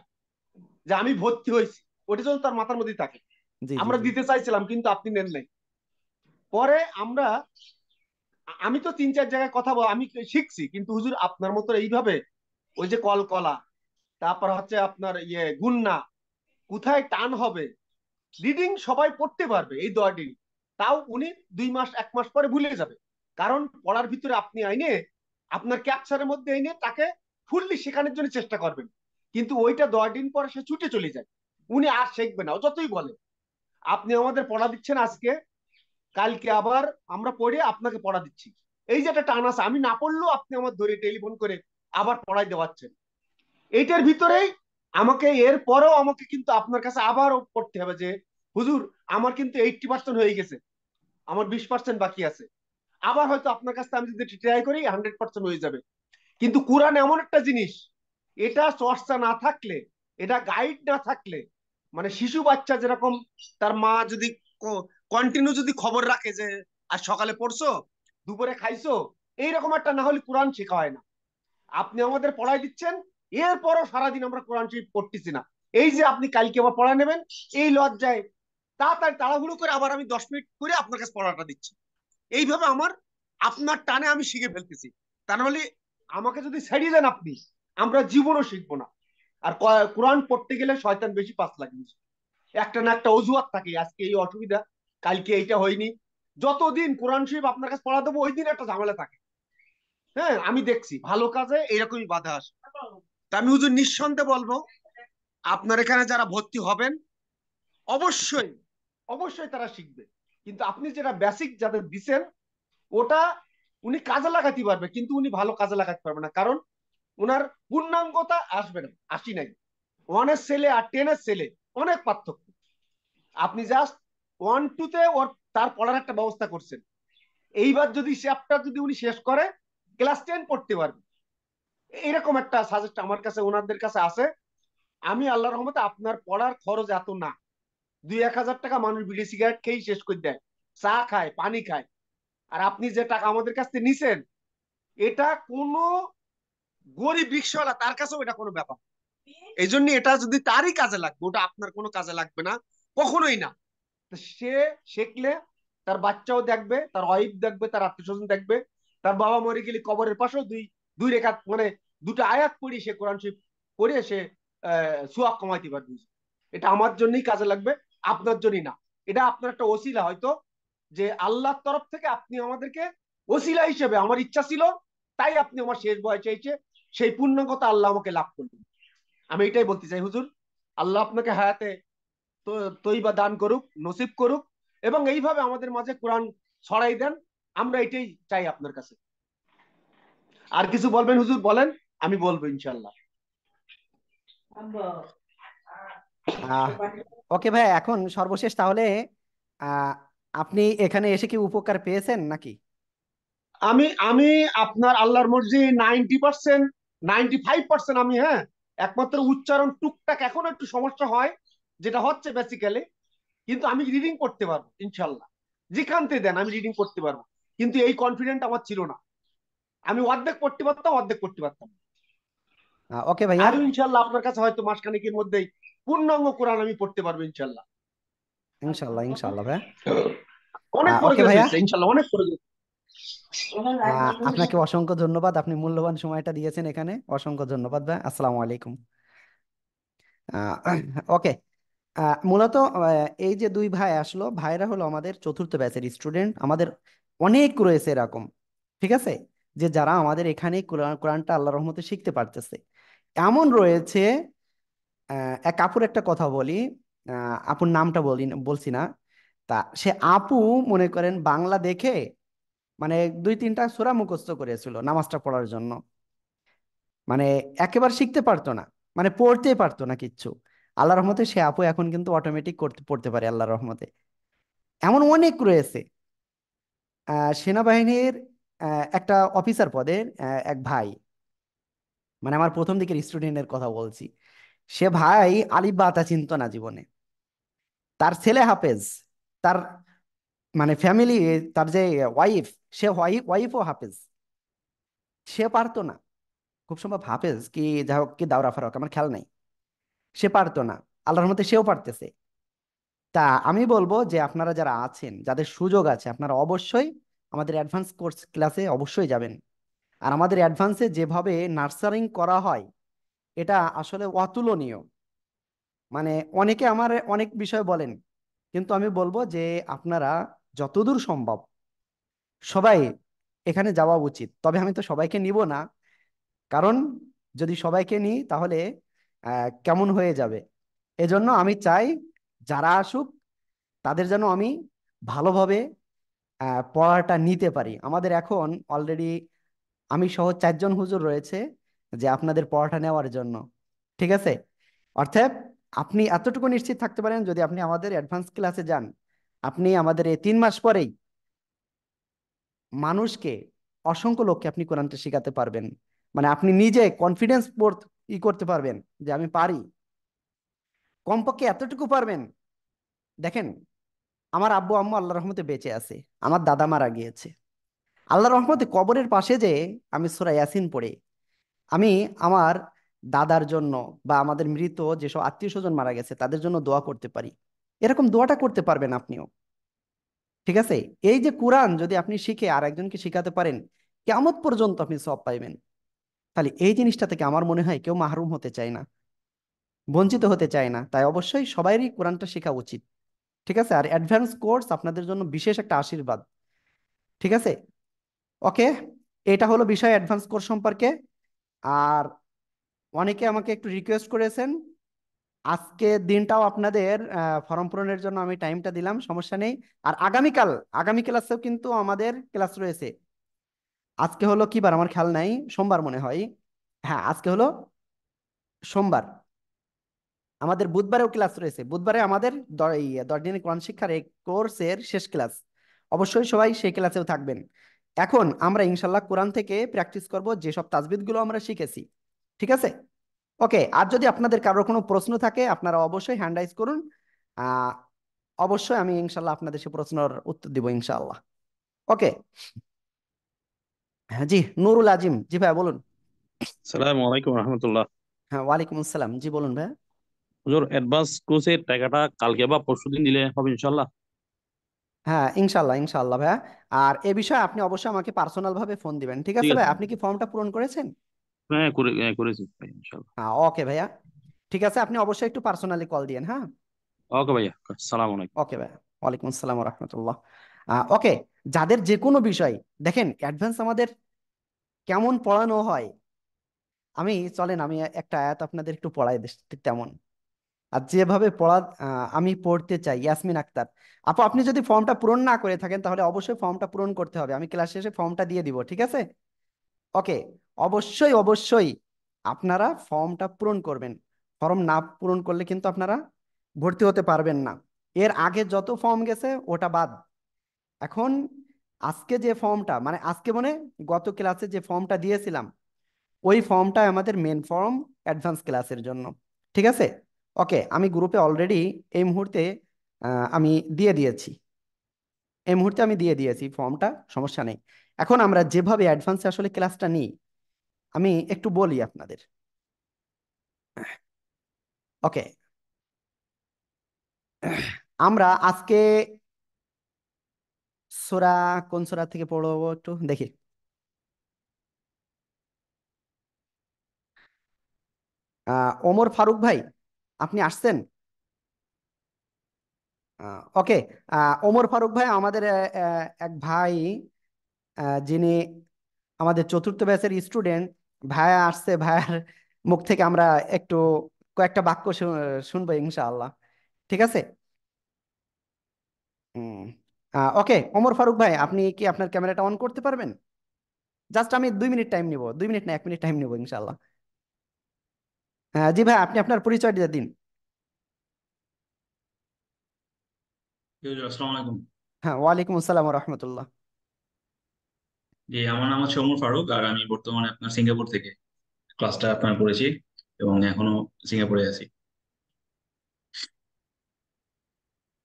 যে আমি ভর্তি হয়েছি ওটা যেন তার মাথার মধ্যেই থাকে জি জি আমরা জি দিতে চাইছিলাম কিন্তু আপনি নেন নাই পরে আমরা আমি তো তিন চার জায়গায় কথা বল আমি শিখছি কিন্তু হুজুর আপনার মতো এইভাবে ওই যে কল কলা তারপর হচ্ছে আপনার ইয়ে গুন্না কোথায় টান হবে লিডিং সবাই পড়তে পারবে এই দোয়াটি তাও উনি দুই মাস এক মাস পরে ভুলে যাবে কারণ পড়ার ভিতরে আপনি আইনে আপনার ক্যাপচারের মধ্যে এনে তাকে ফুললি শেখানোর জন্য চেষ্টা করবেন কিন্তু ওইটা দশ দিন পরে সে ছুটে চলে যায় উনি আর শিখবে না যতই বলে আপনি আমাদের পড়া দিচ্ছেন আজকে কালকে আবার আমরা পড়ে আপনাকে পড়া দিচ্ছি এই যে একটা টান আছে আমি না পড়লেও আপনি আমার ধরে টেলিফোন করে আবার পড়াই দেওয়াচ্ছেন এইটার ভিতরেই আমাকে এর পরেও আমাকে কিন্তু আপনার কাছে আবারও পড়তে হবে যে হুজুর আমার কিন্তু এইটটি পার্সেন্ট হয়ে গেছে আমার বিশ পার্সেন্ট বাকি আছে আবার হয়তো আপনার কাছে আমি যদি ট্রাই করি হান্ড্রেড পার্সেন্ট হয়ে যাবে কিন্তু কোরআন এমন একটা জিনিস এটা চর্চা না থাকলে এটা গাইড না থাকলে মানে শিশু বাচ্চা যেরকম তার মা যদি কন্টিনিউ যদি খবর রাখে যে আর সকালে পড়ছো দুপুরে খাইছো এইরকম একটা না হলে কোরআন শেখা হয় না আপনি আমাদের পড়াই দিচ্ছেন এরপরও সারাদিন আমরা কোরআন শরীফ পড়তেছি না এই যে আপনি কালকে আবার পড়া নেবেন এই লজ্জায় তাড়াতাড়ি তাড়াহুড়ো করে আবার আমি দশ মিনিট করে আপনার কাছে পড়াটা দিচ্ছি এইভাবে আমার আপনার টানে আমি শিখে ফেলতেছি তা মানে আমাকে যদি ছেড়ে দেন আপনি আমরা জীবনও শিখবো না আর কোরআন পড়তে গেলে শয়তান বেশি পাস লাগবে একটা না একটা অজুহাত থাকে আজকে এই অসুবিধা কালকে এইটা হয়নি যতদিন কোরআন শরীফ আপনার কাছে পড়া দেবো ওই দিন একটা ঝামেলা থাকে হ্যাঁ আমি দেখছি ভালো কাজে এরকমই বাধা আসে তা আমি হুজুর নিঃসন্দেহে বলবো আপনার এখানে যারা ভর্তি হবেন অবশ্যই অবশ্যই তারা শিখবে কিন্তু আপনি যেটা বেসিক যাদের দিচ্ছেন ওটা উনি কাজে লাগাতে পারবে কিন্তু উনি ভালো কাজে লাগাতে পারবে না কারণ ওনার পূর্ণাঙ্গতা আসবে না আসি নাই ওয়ানের ছেলে আর টেনের ছেলে অনেক পার্থক্য আপনি জাস্ট ওয়ান টুতে ওর তার পড়ার একটা ব্যবস্থা করছেন এইবার যদি চ্যাপ্টার যদি উনি শেষ করে ক্লাস টেন পড়তে পারবে এরকম একটা সাজেস্ট আমার কাছে ওনাদের কাছে আছে আমি আল্লাহ রহমতে আপনার পড়ার খরচ এত না দুই এক হাজার টাকা মানুষ বিড়ি সিগারেট খেয়েই শেষ করে দেয় চা খায় পানি খায় আর আপনি যে টাকা আমাদের কাছ থেকে নিছেন এটা কোন গরিব রিক্সাওয়ালা তার কাছেও এটা কোনো ব্যাপার এই জন্য এটা যদি তারই কাজে লাগবে ওটা আপনার কোনো কাজে লাগবে না কখনোই না সে শেখলে তার বাচ্চাও দেখবে তার ওয়াইফ দেখবে তার আত্মীয় স্বজন দেখবে তার বাবা মরে গেলে কবরের পাশেও দুই দুই রেখা মানে দুটা আয়াত পড়ি সে কোরআন শরীফ পড়ে সে সোয়াব কমাইতে পারবে এটা আমার জন্যই কাজে লাগবে আপনার জন্যই না এটা আপনার একটা ওসিলা হয়তো যে আল্লাহর তরফ থেকে আপনি আমাদেরকে ওসিলা হিসেবে আমার ইচ্ছা ছিল তাই আপনি আমার শেষ বয়সে চাইছে সেই পূর্ণাঙ্গতা আল্লাহ আমাকে লাভ করবেন আমি এটাই বলতে চাই হুজুর আল্লাহ আপনাকে হায়াতে তৈবা দান করুক নসিব করুক এবং এইভাবে আমাদের মাঝে কোরআন ছড়াই দেন আমরা এটাই চাই আপনার কাছে আর কিছু বলবেন হুজুর বলেন আমি বলবো ইনশাল্লাহ ওকে ভাই এখন সর্বশেষ তাহলে আপনি এখানে এসে কি উপকার পেয়েছেন নাকি আমি আমি আপনার আল্লাহর মর্জি ninety percent ninety five percent আমি হ্যাঁ একমাত্র উচ্চারণ টুকটাক এখন একটু সমস্যা হয় যেটা হচ্ছে বেসিক্যালি কিন্তু আমি রিডিং করতে পারবো ইনশাল্লাহ যেখান থেকে দেন আমি রিডিং করতে পারবো কিন্তু এই কনফিডেন্ট আমার ছিল না আমি অর্ধেক পড়তে পারতাম অর্ধেক করতে পারতাম না ওকে ভাই আমি ইনশাআল্লাহ আপনার কাছে হয়তো মাসখানেকের মধ্যেই পূর্ণাঙ্গ কোরআন আমি পড়তে পারবো ইনশাল্লাহ ইনশাআল্লাহ ইনশাআল্লাহ ভাই আচ্ছা, অনেক প্রোগ্রেস হয়েছে ইনশাআল্লাহ অনেক প্রোগ্রেস আপনাকে অসংখ্য ধন্যবাদ আপনি মূল্যবান সময়টা দিয়েছেন এখানে অসংখ্য ধন্যবাদ ভাই আসসালামু আলাইকুম ওকে মূলত এই যে দুই ভাই আসলো ভাইরা হলো আমাদের চতুর্থ ব্যাচের স্টুডেন্ট আমাদের অনেক রয়েছে এরকম ঠিক আছে যে যারা আমাদের এখানে কোরআনটা আল্লাহ রহমতে শিখতে পারতেছে এমন রয়েছে এক আপুর একটা কথা বলি আপুর নামটা বলি বলছি না তা সে আপু মনে করেন বাংলা দেখে মানে দুই তিনটা সুরা মুখস্থ করেছিল নামাজটা পড়ার জন্য মানে একেবারে শিখতে পারতো না মানে পড়তে পারতো না কিচ্ছু আল্লাহ রহমতে সে আপু এখন কিন্তু অটোমেটিক করতে পড়তে পারে আল্লাহ রহমতে এমন অনেক রয়েছে সেনাবাহিনীর একটা অফিসার পদের এক ভাই মানে আমার প্রথম দিকের স্টুডেন্টের কথা বলছি সে ভাই আলিফ তা চিনত না জীবনে তার ছেলে হাফেজ তার মানে ফ্যামিলি তার যে ওয়াইফ সে ওয়াইফ ও হাফেজ সে পারতো না খুব সম্ভব হাফেজ কি যা হোক কি দাওরা ফারক আমার খেয়াল নাই সে পারতো না আল্লাহর মতে সেও পারতেছে তা আমি বলবো যে আপনারা যারা আছেন যাদের সুযোগ আছে আপনারা অবশ্যই আমাদের অ্যাডভান্স কোর্স ক্লাসে অবশ্যই যাবেন আর আমাদের অ্যাডভান্সে যেভাবে নার্সারিং করা হয় এটা আসলে অতুলনীয় মানে অনেকে আমার অনেক বিষয় বলেন কিন্তু আমি বলবো যে আপনারা যতদূর সম্ভব সবাই এখানে যাওয়া উচিত তবে আমি তো সবাইকে নিব না কারণ যদি সবাইকে নিই তাহলে কেমন হয়ে যাবে এজন্য আমি চাই যারা আসুক তাদের যেন আমি ভালোভাবে পড়াটা নিতে পারি আমাদের এখন অলরেডি আমি সহ চারজন হুজুর রয়েছে যে আপনাদের পড়াটা নেওয়ার জন্য ঠিক আছে অর্থাৎ আপনি এতটুকু নিশ্চিত থাকতে পারেন যদি আপনি আমাদের অ্যাডভান্স ক্লাসে যান আপনি আমাদের এই তিন মাস পরেই মানুষকে অসংখ্য লোককে আপনি কোরআনটা শেখাতে পারবেন মানে আপনি নিজে কনফিডেন্স ই করতে পারবেন যে আমি পারি কমপক্ষে এতটুকু পারবেন দেখেন আমার আব্বু আম্মু আল্লাহ রহমতে বেঁচে আছে আমার দাদা মারা গিয়েছে আল্লাহ রহমতে কবরের পাশে যে আমি সুরা ইয়াসিন পড়ে আমি আমার দাদার জন্য বা আমাদের মৃত যেসব আত্মীয় স্বজন মারা গেছে তাদের জন্য দোয়া করতে পারি এরকম দোয়াটা করতে পারবেন আপনিও ঠিক আছে এই যে কোরআন যদি আপনি শিখে আর একজনকে শিখাতে পারেন কেমন পর্যন্ত আপনি সব পাইবেন তাহলে এই জিনিসটা থেকে আমার মনে হয় কেউ মাহরুম হতে চায় না বঞ্চিত হতে চায় না তাই অবশ্যই সবাইরই কোরআনটা শেখা উচিত ঠিক আছে আর অ্যাডভান্স কোর্স আপনাদের জন্য বিশেষ একটা আশীর্বাদ ঠিক আছে ওকে এটা হলো বিষয় অ্যাডভান্স কোর্স সম্পর্কে আর অনেকে আমাকে একটু রিকোয়েস্ট করেছেন আজকে দিনটাও আপনাদের ফর্ম পূরণের জন্য আমি টাইমটা দিলাম সমস্যা নেই আর আগামীকাল আগামী ক্লাসেও কিন্তু আমাদের ক্লাস রয়েছে আজকে হলো কি বার আমার খেয়াল নাই সোমবার মনে হয় হ্যাঁ আজকে হলো সোমবার আমাদের বুধবারেও ক্লাস রয়েছে বুধবারে আমাদের দশ দিনের কোরআন শিক্ষার এক কোর্সের শেষ ক্লাস অবশ্যই সবাই সেই ক্লাসেও থাকবেন এখন আমরা ইনশাল্লাহ কোরআন থেকে প্র্যাকটিস করব যেসব তাজবিদগুলো আমরা শিখেছি ঠিক আছে ওকে আর যদি আপনাদের কারোর কোনো প্রশ্ন থাকে আপনারা অবশ্যই হ্যান্ডাইজ রাইজ করুন অবশ্যই আমি ইনশাল্লাহ আপনাদের সে প্রশ্নের উত্তর দিব ইনশাল্লাহ ওকে হ্যাঁ জি নুরুল আজিম জি ভাই বলুন সালাম আলাইকুম রহমতুল্লাহ হ্যাঁ ওয়ালাইকুম আসসালাম জি বলুন ভাই হুজুর অ্যাডভান্স কোর্সের টাকাটা কালকে বা পরশুদিন দিলে হবে ইনশাল্লাহ হ্যাঁ ইনশাল্লাহ ইনশাল্লাহ ভাইয়া আর এ বিষয়ে আপনি অবশ্যই আমাকে পার্সোনাল ভাবে ফোন দিবেন ঠিক আছে ঠিক ভাই আপনি কি ফর্মটা পূরণ করেছেন হ্যাঁ করে হ্যাঁ, করেছি ভাই ইনশাল্লাহ হ্যাঁ ওকে ভাইয়া ঠিক আছে আপনি অবশ্যই একটু পার্সোনালি কল দিয়েন হ্যাঁ ওকে ভাইয়া সালাম আলাইকুম ওকে ভাইয়া ওয়ালাইকুম আসসালাম রহমতুল্লাহ ওকে যাদের যে কোনো বিষয় দেখেন অ্যাডভান্স আমাদের কেমন পড়ানো হয় আমি চলেন আমি একটা আয়াত আপনাদের একটু পড়াই দিচ্ছি তেমন আর যেভাবে পড়া আমি পড়তে চাই ইয়াসমিন আক্তার আপু আপনি যদি ফর্মটা পূরণ না করে থাকেন তাহলে অবশ্যই ফর্মটা পূরণ করতে হবে আমি ক্লাস শেষে ফর্মটা দিয়ে দিব ঠিক আছে ওকে অবশ্যই অবশ্যই আপনারা ফর্মটা পূরণ করবেন ফর্ম না পূরণ করলে কিন্তু আপনারা ভর্তি হতে পারবেন না এর আগে যত ফর্ম গেছে ওটা বাদ এখন আজকে যে ফর্মটা মানে আজকে মনে গত ক্লাসে যে ফর্মটা দিয়েছিলাম ওই ফর্মটা আমাদের মেন ফর্ম অ্যাডভান্স ক্লাসের জন্য ঠিক আছে ওকে আমি গ্রুপে অলরেডি এই মুহূর্তে আমি দিয়ে দিয়েছি এই মুহূর্তে আমি দিয়ে দিয়েছি ফর্মটা সমস্যা নেই এখন আমরা যেভাবে অ্যাডভান্সে আসলে ক্লাসটা নিই আমি একটু বলি আপনাদের ওকে আমরা আজকে সোরা কোন সোরা থেকে পড়বো একটু দেখি ওমর ফারুক ভাই আপনি আসছেন ওকে ওমর ফারুক ভাই আমাদের এক ভাই যিনি আমাদের চতুর্থ ব্যাচের স্টুডেন্ট ভাইয়া আসছে ভাইয়ার মুখ থেকে আমরা একটু কয়েকটা বাক্য শুনবো ইনশাআল্লাহ ঠিক আছে ওকে ওমর ফারুক ভাই আপনি কি আপনার ক্যামেরাটা অন করতে পারবেন জাস্ট আমি দুই মিনিট টাইম নিব দুই মিনিট না এক মিনিট টাইম নিব ইনশাআল্লাহ হ্যাঁ জি ভাই আপনি আপনার পরিচয়টা দিন আসসালামু আলাইকুম হ্যাঁ ওয়ালাইকুম আসসালাম রহমতুল্লাহ জি আমার নাম হচ্ছে ওমর ফারুক আর আমি বর্তমানে আপনার সিঙ্গাপুর থেকে ক্লাসটা আপনার করেছি এবং এখনো সিঙ্গাপুরে আছি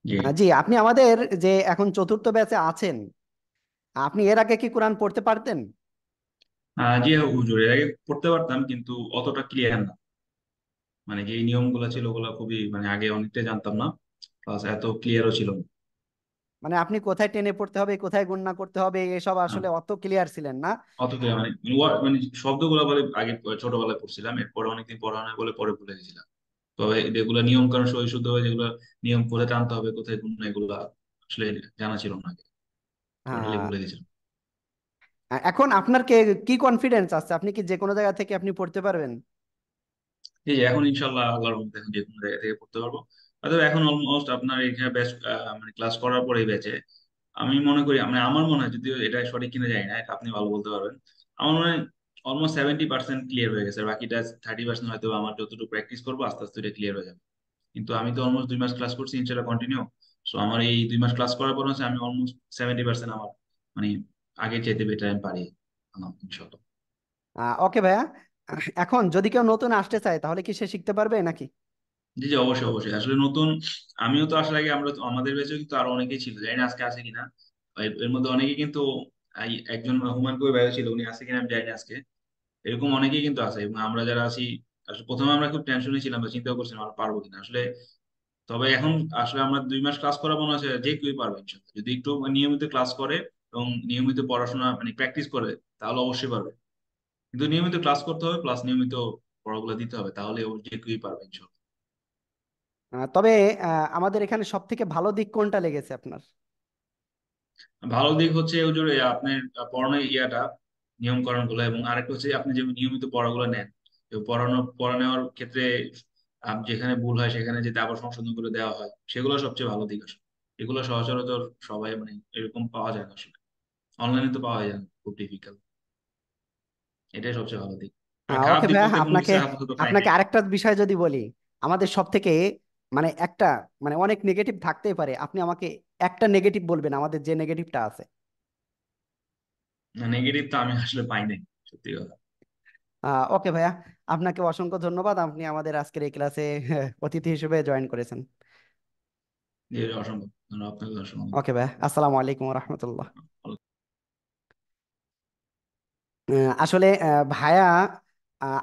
জি হ্যাঁ, আপনি আমাদের যে এখন চতুর্থ ব্যাচে আছেন আপনি এর আগে কি কোরআন পড়তে পারতেন জি হ্যাঁ, হুজুর এর আগে পড়তে পারতাম কিন্তু অতটা ক্লিয়ার না মানে যে নিয়মগুলো ছিল ওগুলো খুবই মানে আগে অনেকটাই জানতাম না প্লাস এত ক্লিয়ারও ছিল না মানে আপনি কোথায় টেনে পড়তে হবে কোথায় গুণনা করতে হবে এসব হ্যাঁ। আসলে অত ক্লিয়ার ছিলেন না অত মানে মানে, মানে শব্দগুলো বলে আগে ছোটবেলায় পড়ছিলাম এরপরে অনেকদিন পড়ানো বলে পরে ভুলে গেছিলাম তবে যেগুলো নিয়ম কারণ সহি শুদ্ধ হবে যেগুলো নিয়ম করে টানতে হবে কোথায় গুণনা এগুলো আসলে জানা ছিল না আগে হ্যাঁ। ভুলে গেছিলাম এখন আপনার কি কনফিডেন্স আছে আপনি কি যে কোনো জায়গা থেকে আপনি পড়তে পারবেন জি, জি, এখন ইনশাল্লাহ আল্লাহর এখন যে কোনো জায়গা থেকে পড়তে পারবো অথবা এখন অলমোস্ট আপনার এখানে ব্যাচ মানে ক্লাস করার পরে ব্যাচে আমি মনে করি মানে আমার মনে হয় যদিও এটা সঠিক কিনা জানি না এটা আপনি ভালো বলতে পারবেন আমার মনে হয় অলমোস্ট সেভেন্টি পার্সেন্ট ক্লিয়ার হয়ে গেছে বাকিটা থার্টি পার্সেন্ট হয়তো আমার যতটুকু প্র্যাকটিস করবো আস্তে আস্তে এটা ক্লিয়ার হয়ে যাবে কিন্তু আমি তো অলমোস্ট দুই মাস ক্লাস করছি ইনশাল্লাহ কন্টিনিউ সো আমার এই দুই মাস ক্লাস করার পর হচ্ছে আমি অলমোস্ট সেভেন্টি পার্সেন্ট আমার মানে আগে চাইতে বেটার আমি পারি ইনশাল্লাহ ওকে ভাইয়া এখন যদি কেউ নতুন আসতে চায় তাহলে কি সে শিখতে পারবে নাকি জি জি অবশ্যই অবশ্যই আসলে নতুন আমিও তো আসার আগে আমরা আমাদের বেঁচে কিন্তু আরো অনেকেই ছিল জানি না আজকে আছে কিনা এর মধ্যে অনেকে কিন্তু একজন হুমান কবি বাইরে ছিল উনি আছে কিনা আমি জানি না আজকে এরকম অনেকেই কিন্তু আছে এবং আমরা যারা আছি আসলে প্রথমে আমরা খুব টেনশনে ছিলাম বা চিন্তা করছিলাম আমরা পারবো কিনা আসলে তবে এখন আসলে আমরা দুই মাস ক্লাস করা মনে হচ্ছে যে কেউই পারবে যদি একটু নিয়মিত ক্লাস করে এবং নিয়মিত পড়াশোনা মানে প্র্যাকটিস করে তাহলে অবশ্যই পারবে কিন্তু নিয়মিত ক্লাস করতে হবে প্লাস নিয়মিত পড়াগুলো দিতে হবে তাহলে ও যে কেউই পারবে তবে আমাদের এখানে সব থেকে ভালো দিক কোনটা লেগেছে আপনার ভালো দিক হচ্ছে আপনার পড়ানোর ইয়াটা নিয়মকরণ গুলো এবং আরেকটা হচ্ছে আপনি যে নিয়মিত পড়াগুলো নেন পড়ানো পড়া নেওয়ার ক্ষেত্রে যেখানে ভুল হয় সেখানে যেতে আবার সংশোধন করে দেওয়া হয় সেগুলো সবচেয়ে ভালো দিক আসলে এগুলো সহজ সবাই মানে এরকম পাওয়া যায় না আসলে অনলাইনে তো পাওয়া যায় না খুব ডিফিকাল্ট এটাই সবচেয়ে ভালো দিক হ্যাঁ, মানে খারাপ দিক বলতে কোনো আপনাকে কিছু আপাতত পাই নাই আপনাকে আরেকটা বিষয় যদি বলি আমাদের সব থেকে মানে একটা মানে অনেক নেগেটিভ থাকতেই পারে আপনি আমাকে একটা নেগেটিভ বলবেন আমাদের যে নেগেটিভটা আছে নেগেটিভ তো আমি আসলে পাই নাই সত্যি কথা ওকে ভাইয়া আপনাকে অসংখ্য ধন্যবাদ আপনি আমাদের আজকের এই ক্লাসে অতিথি হিসেবে জয়েন করেছেন অসংখ্য অসম্ভব আপনাকে অসম্ভব ওকে ভাইয়া আসসালামু আলাইকুম রহমতুল্লাহ আসলে ভাইয়া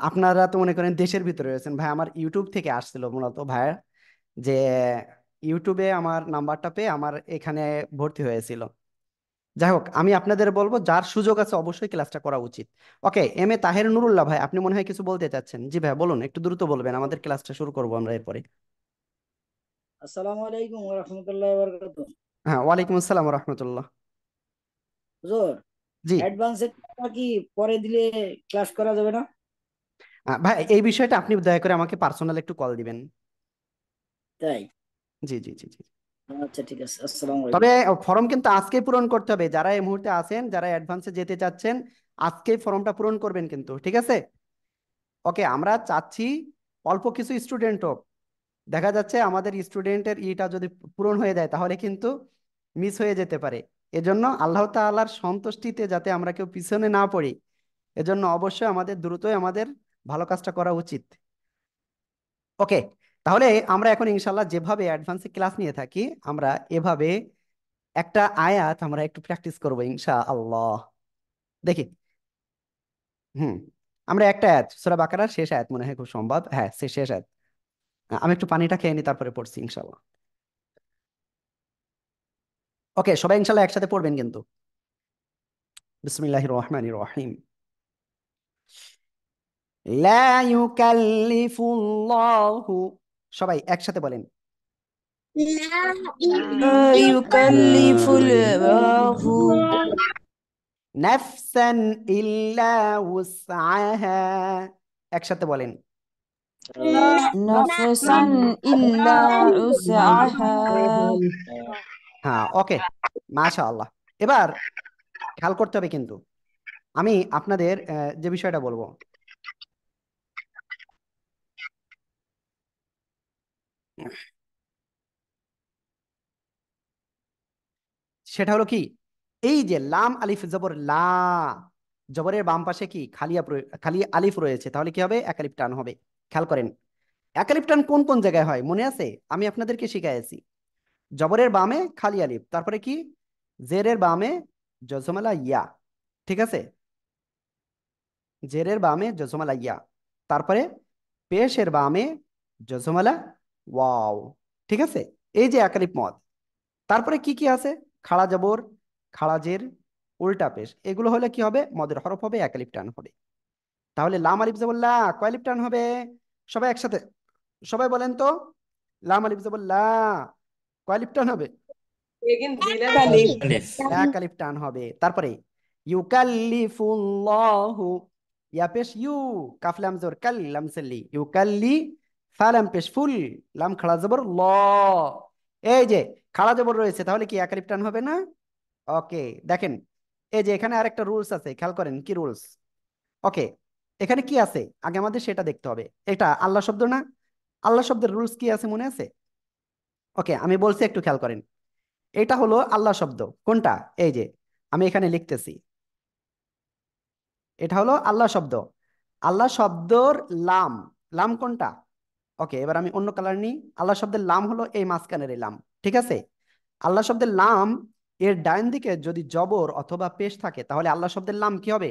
আপনারা তো মনে করেন দেশের ভিতরে রয়েছেন ভাই আমার ইউটিউব থেকে আসছিল মূলত ভাইয়া যে ইউটিউবে আমার নাম্বারটা পেয়ে আমার এখানে ভর্তি হয়েছিল যাই হোক আমি আপনাদের বলবো যার সুযোগ আছে অবশ্যই ক্লাসটা করা উচিত okay M A Taher Nurullah ভাই আপনি মনে হয় কিছু বলতে চাচ্ছেন জি ভাই বলুন একটু দ্রুত বলবেন আমাদের ক্লাসটা শুরু করবো আমরা এরপরে আসসালামু আলাইকুম ওয়া রাহমাতুল্লাহি ওয়া বারাকাতুহু হ্যাঁ ওয়া আলাইকুম আসসালাম ওয়া রাহমাতুল্লাহ হুজুর কি পরে দিলে ক্লাস করা যাবে না ভাই এই বিষয়টা আপনি দয়া করে আমাকে পার্সোনাল একটু কল দিবেন তাই জি জি জি জি আচ্ছা, তবে ফর্ম কিন্তু আজকে পূরণ করতে হবে যারা এই মুহূর্তে আছেন যারা অ্যাডভান্সে যেতে চাচ্ছেন আজকে ফর্মটা পূরণ করবেন কিন্তু ঠিক আছে ওকে আমরা চাচ্ছি অল্প কিছু স্টুডেন্টও দেখা যাচ্ছে আমাদের স্টুডেন্টের ইটা যদি পূরণ হয়ে যায় তাহলে কিন্তু মিস হয়ে যেতে পারে এজন্য আল্লাহ তাল্লাহার সন্তুষ্টিতে যাতে আমরা কেউ পিছনে না পড়ি এজন্য অবশ্যই আমাদের দ্রুতই আমাদের ভালো কাজটা করা উচিত ওকে তাহলে আমরা এখন ইনশাল্লাহ যেভাবে অ্যাডভান্সে ক্লাস নিয়ে থাকি আমরা এভাবে একটা আয়াত আমরা একটু প্র্যাকটিস করবো ইনশা আল্লাহ দেখি হুম আমরা একটা আয়াত সুরা বাকারার শেষ আয়াত মনে হয় খুব সম্ভব হ্যাঁ সে শেষ আয়াত আমি একটু পানিটা খেয়ে নি তারপরে পড়ছি ইনশাল্লাহ ওকে সবাই ইনশাল্লাহ একসাথে পড়বেন কিন্তু বিসমিল্লাহ রহমান রহিম সবাই একসাথে বলেন নাফসান ইল্লা উসআহা একসাথে বলেন নাফসান ইল্লা উসআহা হ্যাঁ ওকে মাশা আল্লাহ এবার খেয়াল করতে হবে কিন্তু আমি আপনাদের যে বিষয়টা বলবো সেটা হলো কি এই যে লাম আলিফ জবর লা জবরের বাম পাশে কি খালিয়া খালি আলিফ রয়েছে তাহলে কি হবে এক টান হবে খেয়াল করেন এক টান কোন কোন জায়গায় হয় মনে আছে আমি আপনাদেরকে শিখাইছি জবরের বামে খালি আলিফ তারপরে কি জেরের বামে জজমালা ইয়া ঠিক আছে জেরের বামে জজমালা ইয়া তারপরে পেশের বামে জজমালা ওয়াও ঠিক আছে এই যে একালিপ মত তারপরে কি কি আছে খাড়া জবর খাড়া জের উল্টা পেশ এগুলো হলে কি হবে মদের হরফ হবে একালিপ টান হবে তাহলে লাম আলিফ জবল্লা কয়ালিপ টান হবে সবাই একসাথে সবাই বলেন তো লাম আলিফ জবল্লা হবে হবে তারপরে ইউকাল্লিফুল্লাহু ইয়া পেশ ইউ কাফ লাম জোর কাল লাম ইউকাল্লি ফা লাম পেশ ফুল লাম খাড়া জবর ল এই যে খাড়া জবর রয়েছে তাহলে কি এক টান হবে না ওকে দেখেন এই যে এখানে আরেকটা রুলস আছে খেয়াল করেন কি রুলস ওকে এখানে কি আছে আগে আমাদের সেটা দেখতে হবে এটা আল্লাহ শব্দ না আল্লাহ শব্দের রুলস কি আছে মনে আছে ওকে আমি বলছি একটু খেয়াল করেন এটা হলো আল্লাহ শব্দ কোনটা এই যে আমি এখানে লিখতেছি এটা হলো আল্লাহ শব্দ আল্লাহ শব্দর লাম লাম কোনটা ওকে এবার আমি অন্য কালার নিই আল্লাহ শব্দের লাম হলো এই মাঝখানের লাম ঠিক আছে আল্লাহ শব্দের লাম এর ডাইন দিকে যদি জবর অথবা পেশ থাকে তাহলে আল্লাহ শব্দের লাম কি হবে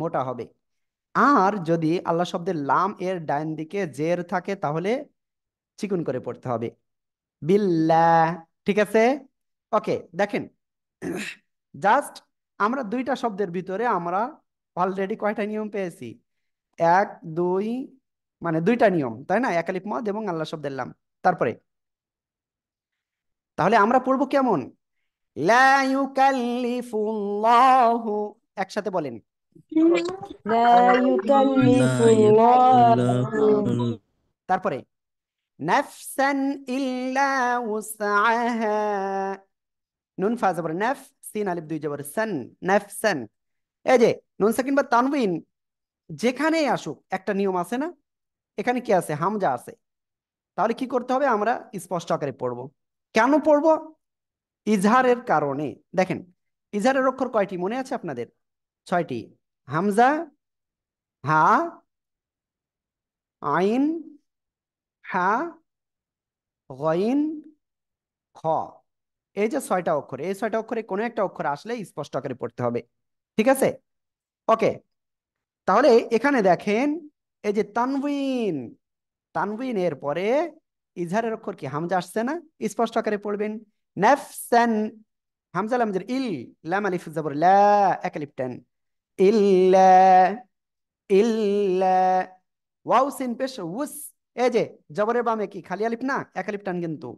মোটা হবে আর যদি আল্লাহ শব্দের লাম এর ডাইন দিকে জের থাকে তাহলে চিকুন করে পড়তে হবে বিল্লা ঠিক আছে ওকে দেখেন জাস্ট আমরা দুইটা শব্দের ভিতরে আমরা অলরেডি কয়টা নিয়ম পেয়েছি এক দুই মানে দুইটা নিয়ম তাই না একালিপ মদ এবং আল্লাহ শব্দের এলাম তারপরে তাহলে আমরা পড়বো কেমন একসাথে বলেন তারপরে নাফসান ইল্লা উসাহা নুন ফা জবর নাফ সিন আলিফ দুই জবর সান নাফসান এই যে নুন সাকিন বা তানবিন যেখানেই আসুক একটা নিয়ম আছে না এখানে কি আছে হামজা আছে তাহলে কি করতে হবে আমরা স্পষ্ট আকারে পড়ব কেন পড়ব ইজহারের কারণে দেখেন ইজহারের অক্ষর কয়টি মনে আছে আপনাদের ছয়টি হামজা হা আইন হা গইন খ এই যে ছয়টা অক্ষর এই ছয়টা অক্ষরে কোনো একটা অক্ষর আসলে স্পষ্ট করে পড়তে হবে ঠিক আছে ওকে তাহলে এখানে দেখেন এই যে তানবিন এর পরে ইজহারের অক্ষর কি হামজা আসছে না স্পষ্ট আকারে পড়বেন নাফসান হামজা লামজের ইল লাম আলিফ জবর লা এক ইল টেন ইল্লা ইল্লা ওয়াও সিন পেশ উস এই যে জবরের বামে কি খালি আলিফ না এক আলিফ টান কিন্তু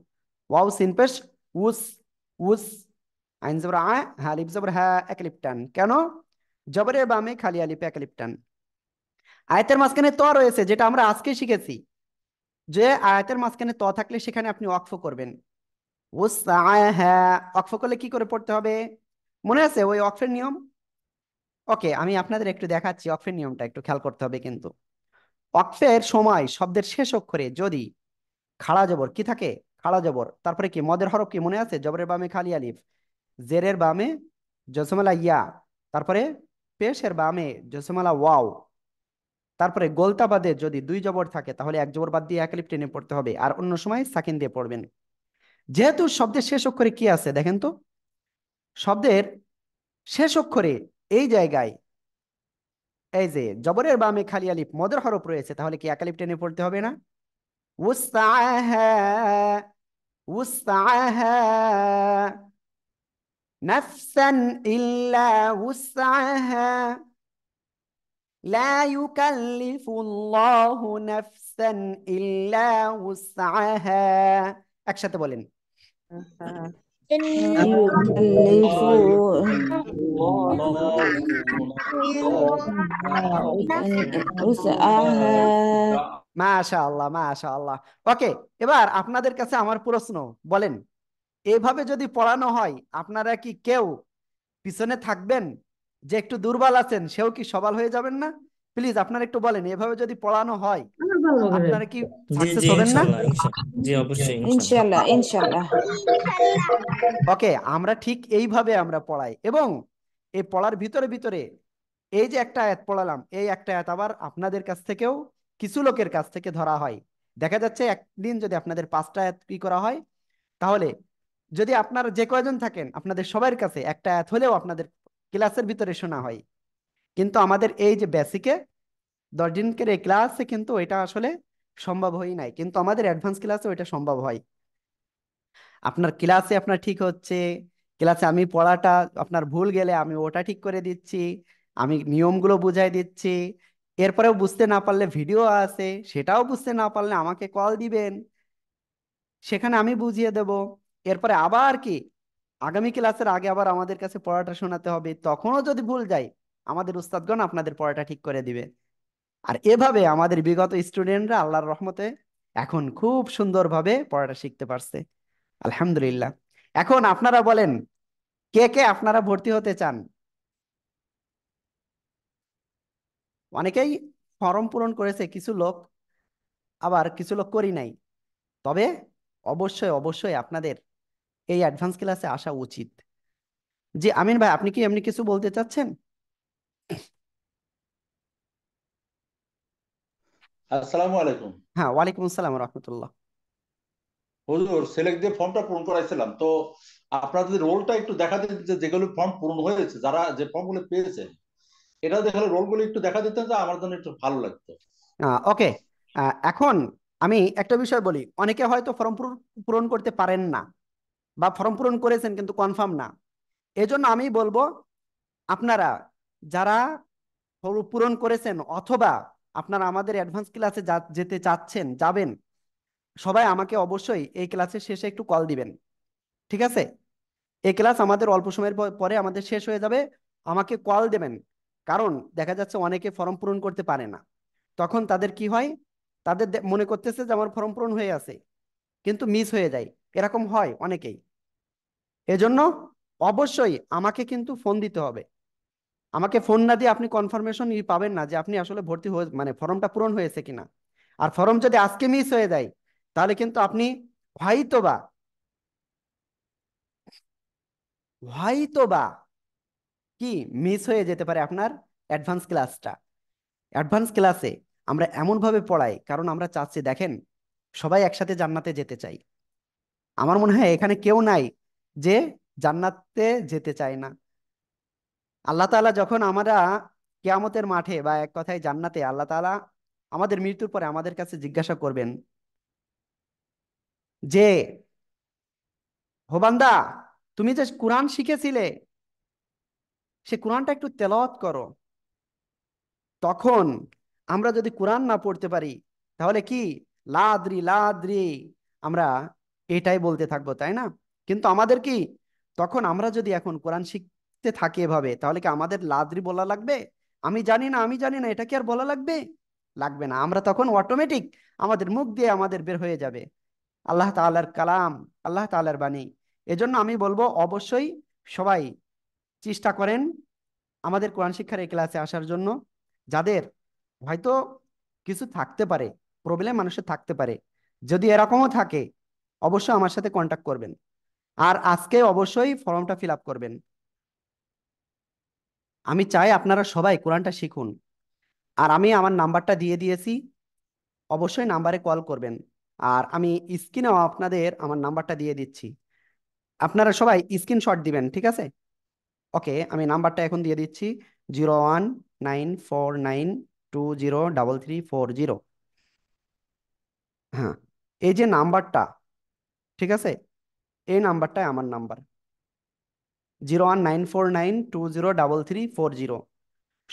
ওয়াও সিন পেশ উস উস আইন জবর আ হ্যাঁ আলিফ জবর হ্যাঁ এক আলিফ টান কেন জবরের বামে খালি আলিফ এক আলিফ টান আয়াতের মাঝখানে ত রয়েছে যেটা আমরা আজকে শিখেছি যে আয়াতের মাঝখানে ত থাকলে সেখানে আপনি অক্ফ করবেন উস হ্যাঁ অক্ফ করলে কি করে পড়তে হবে মনে আছে ওই অক্ফের নিয়ম ওকে আমি আপনাদের একটু দেখাচ্ছি অক্ফের নিয়মটা একটু খেয়াল করতে হবে কিন্তু অক্ফের সময় শব্দের শেষ অক্ষরে যদি খাড়া জবর কি থাকে খাড়া জবর তারপরে কি মদের হরফ কি মনে আছে জবরের বামে খালি আলিফ জেরের বামে জসমালা ইয়া তারপরে পেশের বামে জসমালা ওয়াও তারপরে গোলতা বাদে যদি দুই জবর থাকে তাহলে এক জবর বাদ দিয়ে এক আলিফ টেনে পড়তে হবে আর অন্য সময় সাকিন দিয়ে পড়বেন যেহেতু শব্দের শেষ অক্ষরে কি আছে দেখেন তো শব্দের শেষ অক্ষরে এই জায়গায় এই যে জবরের বামে খালি আলিফ মদের হরফ রয়েছে তাহলে কি একালিফ টেনে পড়তে হবে না একসাথে বলেন আচ্ছা। ওকে এবার আপনাদের কাছে আমার প্রশ্ন বলেন এভাবে যদি পড়ানো হয় আপনারা কি কেউ পিছনে থাকবেন যে একটু দুর্বল আছেন সেও কি সবাল হয়ে যাবেন না প্লিজ আপনারা একটু বলেন এভাবে যদি পড়ানো হয় আপনারা কি সাকসেস হবেন না জি অবশ্যই ইনশাআল্লাহ ইনশাআল্লাহ ওকে আমরা ঠিক এইভাবে আমরা পড়াই এবং এই পড়ার ভিতরে ভিতরে এই যে একটা আয়াত পড়ালাম এই একটা আয়াত আবার আপনাদের কাছ থেকেও কিছু লোকের কাছ থেকে ধরা হয় দেখা যাচ্ছে একদিন যদি আপনাদের পাঁচটা আয়াত কি করা হয় তাহলে যদি আপনার যে কয়জন থাকেন আপনাদের সবার কাছে একটা আয়াত হলেও আপনাদের ক্লাসের ভিতরে শোনা হয় কিন্তু আমাদের এই যে বেসিকে দশ দিন এই ক্লাসে কিন্তু এটা আসলে সম্ভব হয় নাই কিন্তু আমাদের অ্যাডভান্স ক্লাসে ওইটা সম্ভব হয় আপনার ক্লাসে আপনার ঠিক হচ্ছে ক্লাসে আমি পড়াটা আপনার ভুল গেলে আমি ওটা ঠিক করে দিচ্ছি আমি নিয়মগুলো বুঝাই দিচ্ছি এরপরেও বুঝতে না পারলে ভিডিও আছে সেটাও বুঝতে না পারলে আমাকে কল দিবেন সেখানে আমি বুঝিয়ে দেব এরপরে আবার কি আগামী ক্লাসের আগে আবার আমাদের কাছে পড়াটা শোনাতে হবে তখনও যদি ভুল যায় আমাদের উস্তাদগণ আপনাদের পড়াটা ঠিক করে দিবে আর এভাবে আমাদের বিগত স্টুডেন্টরা আল্লাহর রহমতে এখন খুব সুন্দরভাবে পড়াটা শিখতে পারছে আলহামদুলিল্লাহ এখন আপনারা বলেন কে কে আপনারা ভর্তি হতে চান অনেকেই ফর্ম পূরণ করেছে কিছু লোক আবার কিছু লোক করি নাই তবে অবশ্যই অবশ্যই আপনাদের এই অ্যাডভান্স ক্লাসে আসা উচিত জি আমিন ভাই আপনি কি এমনি কিছু বলতে চাচ্ছেন আসসালামু আলাইকুম হ্যাঁ ওয়ালাইকুম আসসালাম রহমতুল্লাহ হুজুর সিলেক্ট দিয়ে ফর্মটা পূরণ করাইছিলাম তো রোলটা একটু দেখা যে যেগুলো ফর্ম পূরণ হয়েছে যারা যে এটা দেখালে একটু দেখা দিতেন যে আমার জন্য একটু ভালো লাগতো ওকে এখন আমি একটা বিষয় বলি অনেকে হয়তো ফর্ম পূরণ করতে পারেন না বা ফর্ম পূরণ করেছেন কিন্তু কনফার্ম না এজন্য আমি বলবো আপনারা যারা পূরণ করেছেন অথবা আপনারা আমাদের অ্যাডভান্স ক্লাসে যেতে চাচ্ছেন যাবেন সবাই আমাকে অবশ্যই এই ক্লাসের শেষে একটু কল দিবেন ঠিক আছে এই ক্লাস আমাদের অল্প সময়ের পরে আমাদের শেষ হয়ে যাবে আমাকে কল দেবেন কারণ দেখা যাচ্ছে অনেকে ফর্ম পূরণ করতে পারে না তখন তাদের কি হয় তাদের মনে করতেছে যে আমার ফর্ম পূরণ হয়ে আছে কিন্তু মিস হয়ে যায় এরকম হয় অনেকেই এজন্য অবশ্যই আমাকে কিন্তু ফোন দিতে হবে আমাকে ফোন না দিয়ে আপনি কনফার্মেশন পাবেন না যে আপনি আসলে ভর্তি হয়ে মানে ফর্মটা পূরণ হয়েছে কিনা আর ফর্ম যদি আজকে মিস হয়ে যায় তাহলে কিন্তু আপনি হয়তো বা কি মিস হয়ে যেতে পারে আপনার অ্যাডভান্স ক্লাসটা অ্যাডভান্স ক্লাসে আমরা এমনভাবে পড়াই কারণ আমরা চাচ্ছি দেখেন সবাই একসাথে জান্নাতে যেতে চাই আমার মনে হয় এখানে কেউ নাই যে জান্নাতে যেতে চায় না আল্লাহ তালা যখন আমরা কেয়ামতের মাঠে বা এক কথায় জান্নাতে আল্লাহ তালা আমাদের মৃত্যুর পরে আমাদের কাছে জিজ্ঞাসা করবেন যে হোবান্দা তুমি যে কোরআন শিখেছিলে সে কোরআনটা একটু তেলত করো তখন আমরা যদি কোরআন না পড়তে পারি তাহলে কি লাদ্রি লাদ্রি আমরা এটাই বলতে থাকবো তাই না কিন্তু আমাদের কি তখন আমরা যদি এখন কোরআন শিখ লিখতে থাকে এভাবে তাহলে কি আমাদের লাদ্রি বলা লাগবে আমি জানি না আমি জানি না এটা কি আর বলা লাগবে লাগবে না আমরা তখন অটোমেটিক আমাদের মুখ দিয়ে আমাদের বের হয়ে যাবে আল্লাহ তালার কালাম আল্লাহ তালার বাণী এজন্য আমি বলবো অবশ্যই সবাই চেষ্টা করেন আমাদের কোরআন শিক্ষার এই ক্লাসে আসার জন্য যাদের হয়তো কিছু থাকতে পারে প্রবলেম মানুষের থাকতে পারে যদি এরকমও থাকে অবশ্যই আমার সাথে কন্ট্যাক্ট করবেন আর আজকে অবশ্যই ফর্মটা ফিল করবেন আমি চাই আপনারা সবাই কোরআনটা শিখুন আর আমি আমার নাম্বারটা দিয়ে দিয়েছি অবশ্যই নাম্বারে কল করবেন আর আমি স্ক্রিনেও আপনাদের আমার নাম্বারটা দিয়ে দিচ্ছি আপনারা সবাই স্ক্রিনশট দিবেন ঠিক আছে ওকে আমি নাম্বারটা এখন দিয়ে দিচ্ছি zero one nine four nine two zero double three four zero হ্যাঁ এই যে নাম্বারটা ঠিক আছে এই নাম্বারটাই আমার number zero one nine four nine two zero double three four zero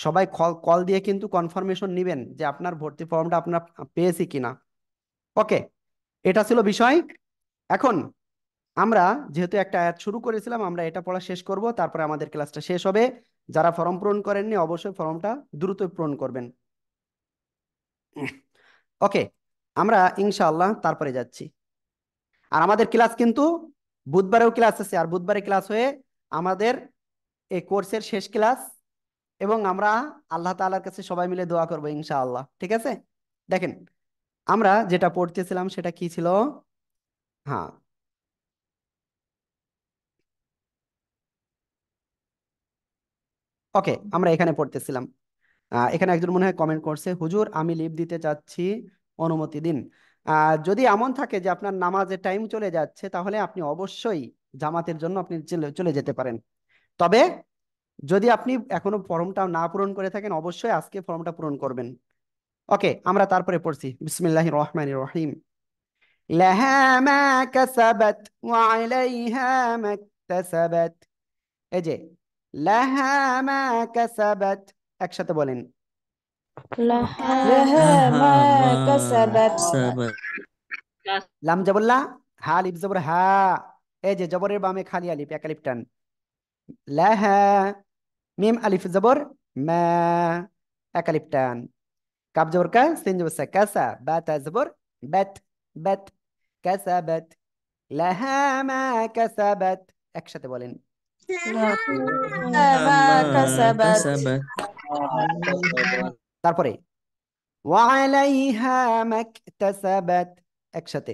সবাই কল কল দিয়ে কিন্তু কনফার্মেশন নেবেন যে আপনার ভর্তি ফর্মটা আপনার পেয়েছি কি না ওকে এটা ছিল বিষয় এখন আমরা যেহেতু একটা অ্যাড শুরু করেছিলাম আমরা এটা পড়া শেষ করব তারপরে আমাদের ক্লাসটা শেষ হবে যারা ফর্ম পূরণ করেননি অবশ্যই ফর্মটা দ্রুত পূরণ করবেন ওকে আমরা ইনশাআল্লাহ তারপরে যাচ্ছি আর আমাদের ক্লাস কিন্তু বুধবারেও ক্লাস আছে আর বুধবারে ক্লাস হয়ে আমাদের এই কোর্সের শেষ ক্লাস এবং আমরা আল্লাহ তালার কাছে সবাই মিলে দোয়া করবো ইনশাআল্লাহ ঠিক আছে দেখেন আমরা যেটা পড়তেছিলাম সেটা কি ছিল হ্যাঁ ওকে আমরা এখানে পড়তেছিলাম এখানে একজন মনে হয় কমেন্ট করছে হুজুর আমি লিভ দিতে চাচ্ছি অনুমতি দিন যদি এমন থাকে যে আপনার নামাজের টাইম চলে যাচ্ছে তাহলে আপনি অবশ্যই জামাতের জন্য আপনি চলে যেতে পারেন তবে যদি আপনি এখনো ফর্মটা না পূরণ করে থাকেন অবশ্যই আজকে ফর্মটা পূরণ করবেন ওকে আমরা তারপরে পড়ছি বিসমিল্লাহ রহমান রহিম যে একসাথে বলেন লাম জবল্লা হা লিব জবর হা এই যে জবরের বামে খালি আলিফ এক আলিফ টান মিম আলিফ জবর মা এক আলিফ টান কাপ জবর কা সিন জবর সা কাসা বাতা জবর বাত বাত কাসাবাত লাহা একসাথে বলেন তারপরে ওয়ালাইহা মাকতাসাবাত একসাথে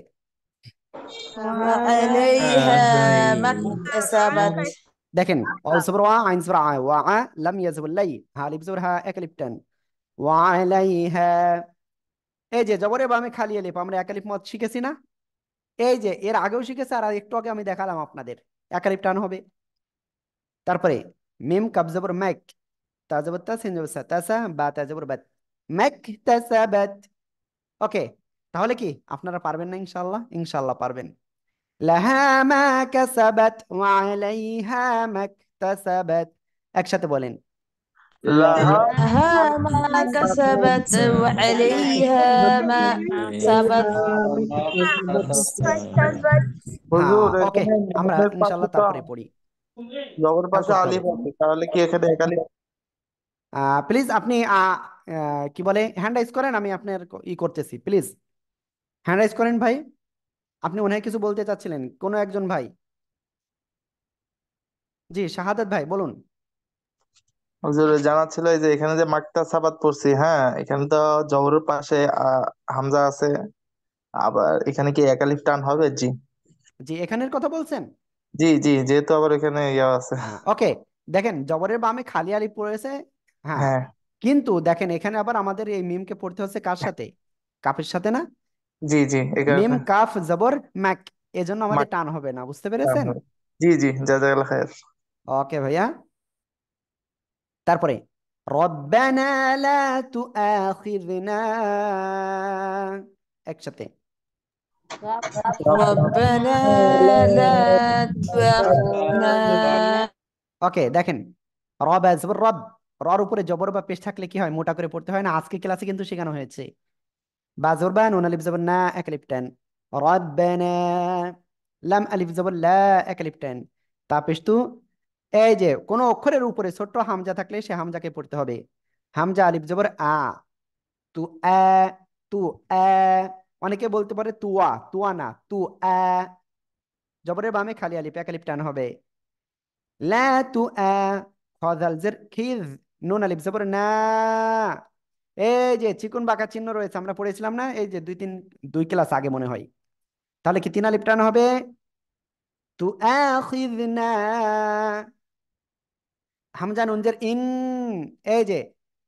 দেখেন এই যে জবরে খালি আমরা একালিপ মত শিখেছি না এই যে এর আগেও শিখেছি আর একটু আগে আমি দেখালাম আপনাদের একালিপ টান হবে তারপরে মিম কাবজবর ম্যাক তাজবর জবর তাসা বা তাজবর বাত ম্যাক ওকে তাহলে কি আপনারা পারবেন না ইনশাল্লাহ ইনশাল্লাহ পারবেন একসাথে বলেন প্লিজ হ্যাঁ, আপনি কি বলে হ্যান্ড রাইজ করেন আমি আপনার ই করতেছি প্লিজ হ্যান্ড রাইজ করেন ভাই আপনি ওনায় কিছু বলতে চাচ্ছিলেন কোন একজন ভাই জি শাহাদাত ভাই বলুন জানা ছিল যে এখানে যে মাকতা সাবাত পড়ছি হ্যাঁ এখানে তো জবরের পাশে হামজা আছে আবার এখানে কি একালিফ টান হবে জি জি এখানের কথা বলছেন জি জি যেহেতু আবার এখানে ইয়া আছে ওকে হ্যাঁ, দেখেন জবরের বামে খালি আলিফ পড়েছে হ্যাঁ হ্যাঁ কিন্তু দেখেন এখানে আবার আমাদের এই মিমকে পড়তে হচ্ছে কার সাথে কাফের সাথে না জি জি এই মিম কারণে কাফ জবর ম্যাক এজন্য আমাদের টান হবে না বুঝতে হ্যাঁ, পেরেছেন হ্যাঁ। জি জি জাজাকাল্লাহ খায়ের ওকে ভাইয়া তারপরে রব্বানা লা তুআখিযনা একসাথে ربنا لا تؤاخذنا ওকে দেখেন রব অ্যাজ রব রর উপরে জবর বা পেশ থাকলে কি হয় মোটা করে পড়তে হয় না আজকে ক্লাসে কিন্তু শেখানো হয়েছে بازربان ونون ألف زبر نا أكليبتن ربنا لام ألف زبر لا أكليبتن تابشتو এই যে কোনো অক্ষরের উপরে ছোট্ট হামজা থাকলে সে হামজাকে পড়তে হবে হামজা আলিফ জবর আ তু আ তু আ অনেকে বলতে পারে তুয়া তুয়া না তু আ জবরের বামে খালি আলিফ এক আলিফ টান হবে লা তু আ খজাল জের খিজ নুন আলিফ জবর না এই যে চিকুন বাঁকা চিহ্ন রয়েছে আমরা পড়েছিলাম না এই যে দুই তিন দুই ক্লাস আগে মনে হয় তাহলে কি তিনা লিপটান হবে তু হামজা নুনজের ইন এই যে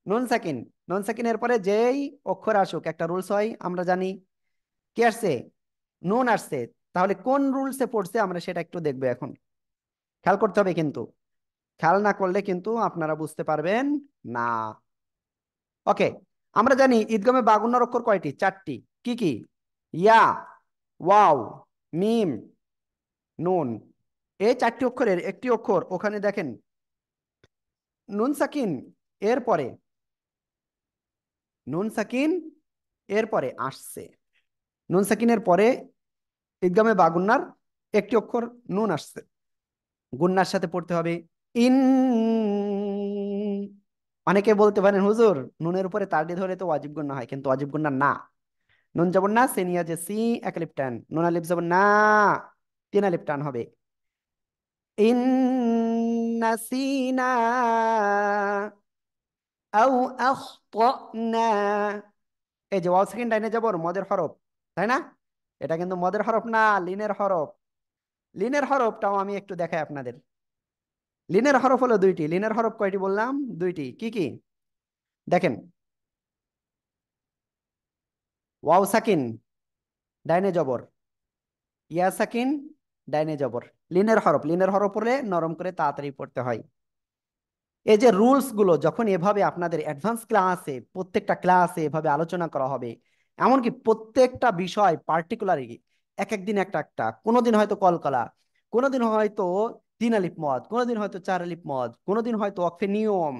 নুন সাকিন নুন সাকিনের পরে যেই অক্ষর আসুক একটা রুলস হয় আমরা জানি কি আসছে নুন আসছে তাহলে কোন রুলসে পড়ছে আমরা সেটা একটু দেখবো এখন খেয়াল করতে হবে কিন্তু খেয়াল না করলে কিন্তু আপনারা বুঝতে পারবেন না ওকে আমরা জানি ঈদগমে বাগুন্নার অক্ষর কয়টি চারটি কি কি ইয়া ওয়াও মিম নুন এই চারটি অক্ষরের একটি অক্ষর ওখানে দেখেন নুন সাকিন এর পরে নুন সাকিন এর পরে আসছে নুন সাকিনের পরে ঈদগামে বাগুন্নার একটি অক্ষর নুন আসছে গুন্নার সাথে পড়তে হবে ইন অনেকে বলতে পারেন হুজুর নুনের উপরে তারডি ধরে তো ওয়াজিব গুন্না হয় কিন্তু ওয়াজিব গুন্না না নুন যাবন না সিনিয়া যে সি এক আলিফ টান নুন আলিফ যাবন না তিন আলিফ টান হবে ইন্নাসিনা আও আখতানা এই যে ওয়াও সেকেন্ড লাইনে যাব মদের হরফ তাই না এটা কিন্তু মদের হরফ না লিনের হরফ লিনের হরফটাও আমি একটু দেখাই আপনাদের লিনের হরফ হলো দুইটি লিনের হরফ কয়টি বললাম দুইটি কি কি দেখেন ওয়াও সাকিন ডাইনে জবর ইয়া সাকিন ডাইনে জবর লিনের হরফ লিনের হরফ পড়লে নরম করে তাড়াতাড়ি পড়তে হয় এই যে রুলসগুলো যখন এভাবে আপনাদের অ্যাডভান্স ক্লাসে প্রত্যেকটা ক্লাসে এভাবে আলোচনা করা হবে এমনকি প্রত্যেকটা বিষয় পার্টিকুলারলি এক একদিন একটা একটা কোনোদিন হয়তো কলকলা কোনোদিন হয়তো তিন আলিপ মদ কোনোদিন হয়তো চার আলিপ মদ কোনোদিন হয়তো অক্ষে নিয়ম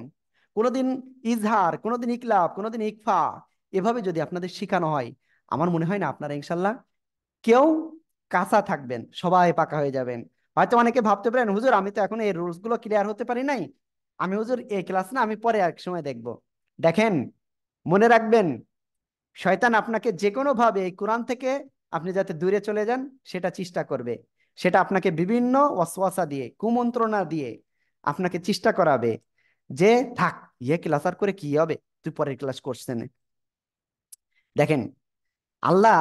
কোনোদিন ইজহার কোনোদিন ইকলাফ কোনোদিন ইকফা এভাবে যদি আপনাদের শেখানো হয় আমার মনে হয় না আপনারা ইনশাল্লাহ কেউ কাঁচা থাকবেন সবাই পাকা হয়ে যাবেন হয়তো অনেকে ভাবতে পারেন হুজুর আমি তো এখন এই রুলস গুলো ক্লিয়ার হতে পারি নাই আমি হুজুর এই ক্লাস না আমি পরে এক সময় দেখব দেখেন মনে রাখবেন শয়তান আপনাকে যে কোনোভাবে এই কোরআন থেকে আপনি যাতে দূরে চলে যান সেটা চেষ্টা করবে সেটা আপনাকে বিভিন্ন ওয়াসওয়াসা দিয়ে কুমন্ত্রণা দিয়ে আপনাকে চেষ্টা করাবে যে থাক ইয়ে ক্লাস আর করে কি হবে তুই পরের ক্লাস করছেন দেখেন আল্লাহ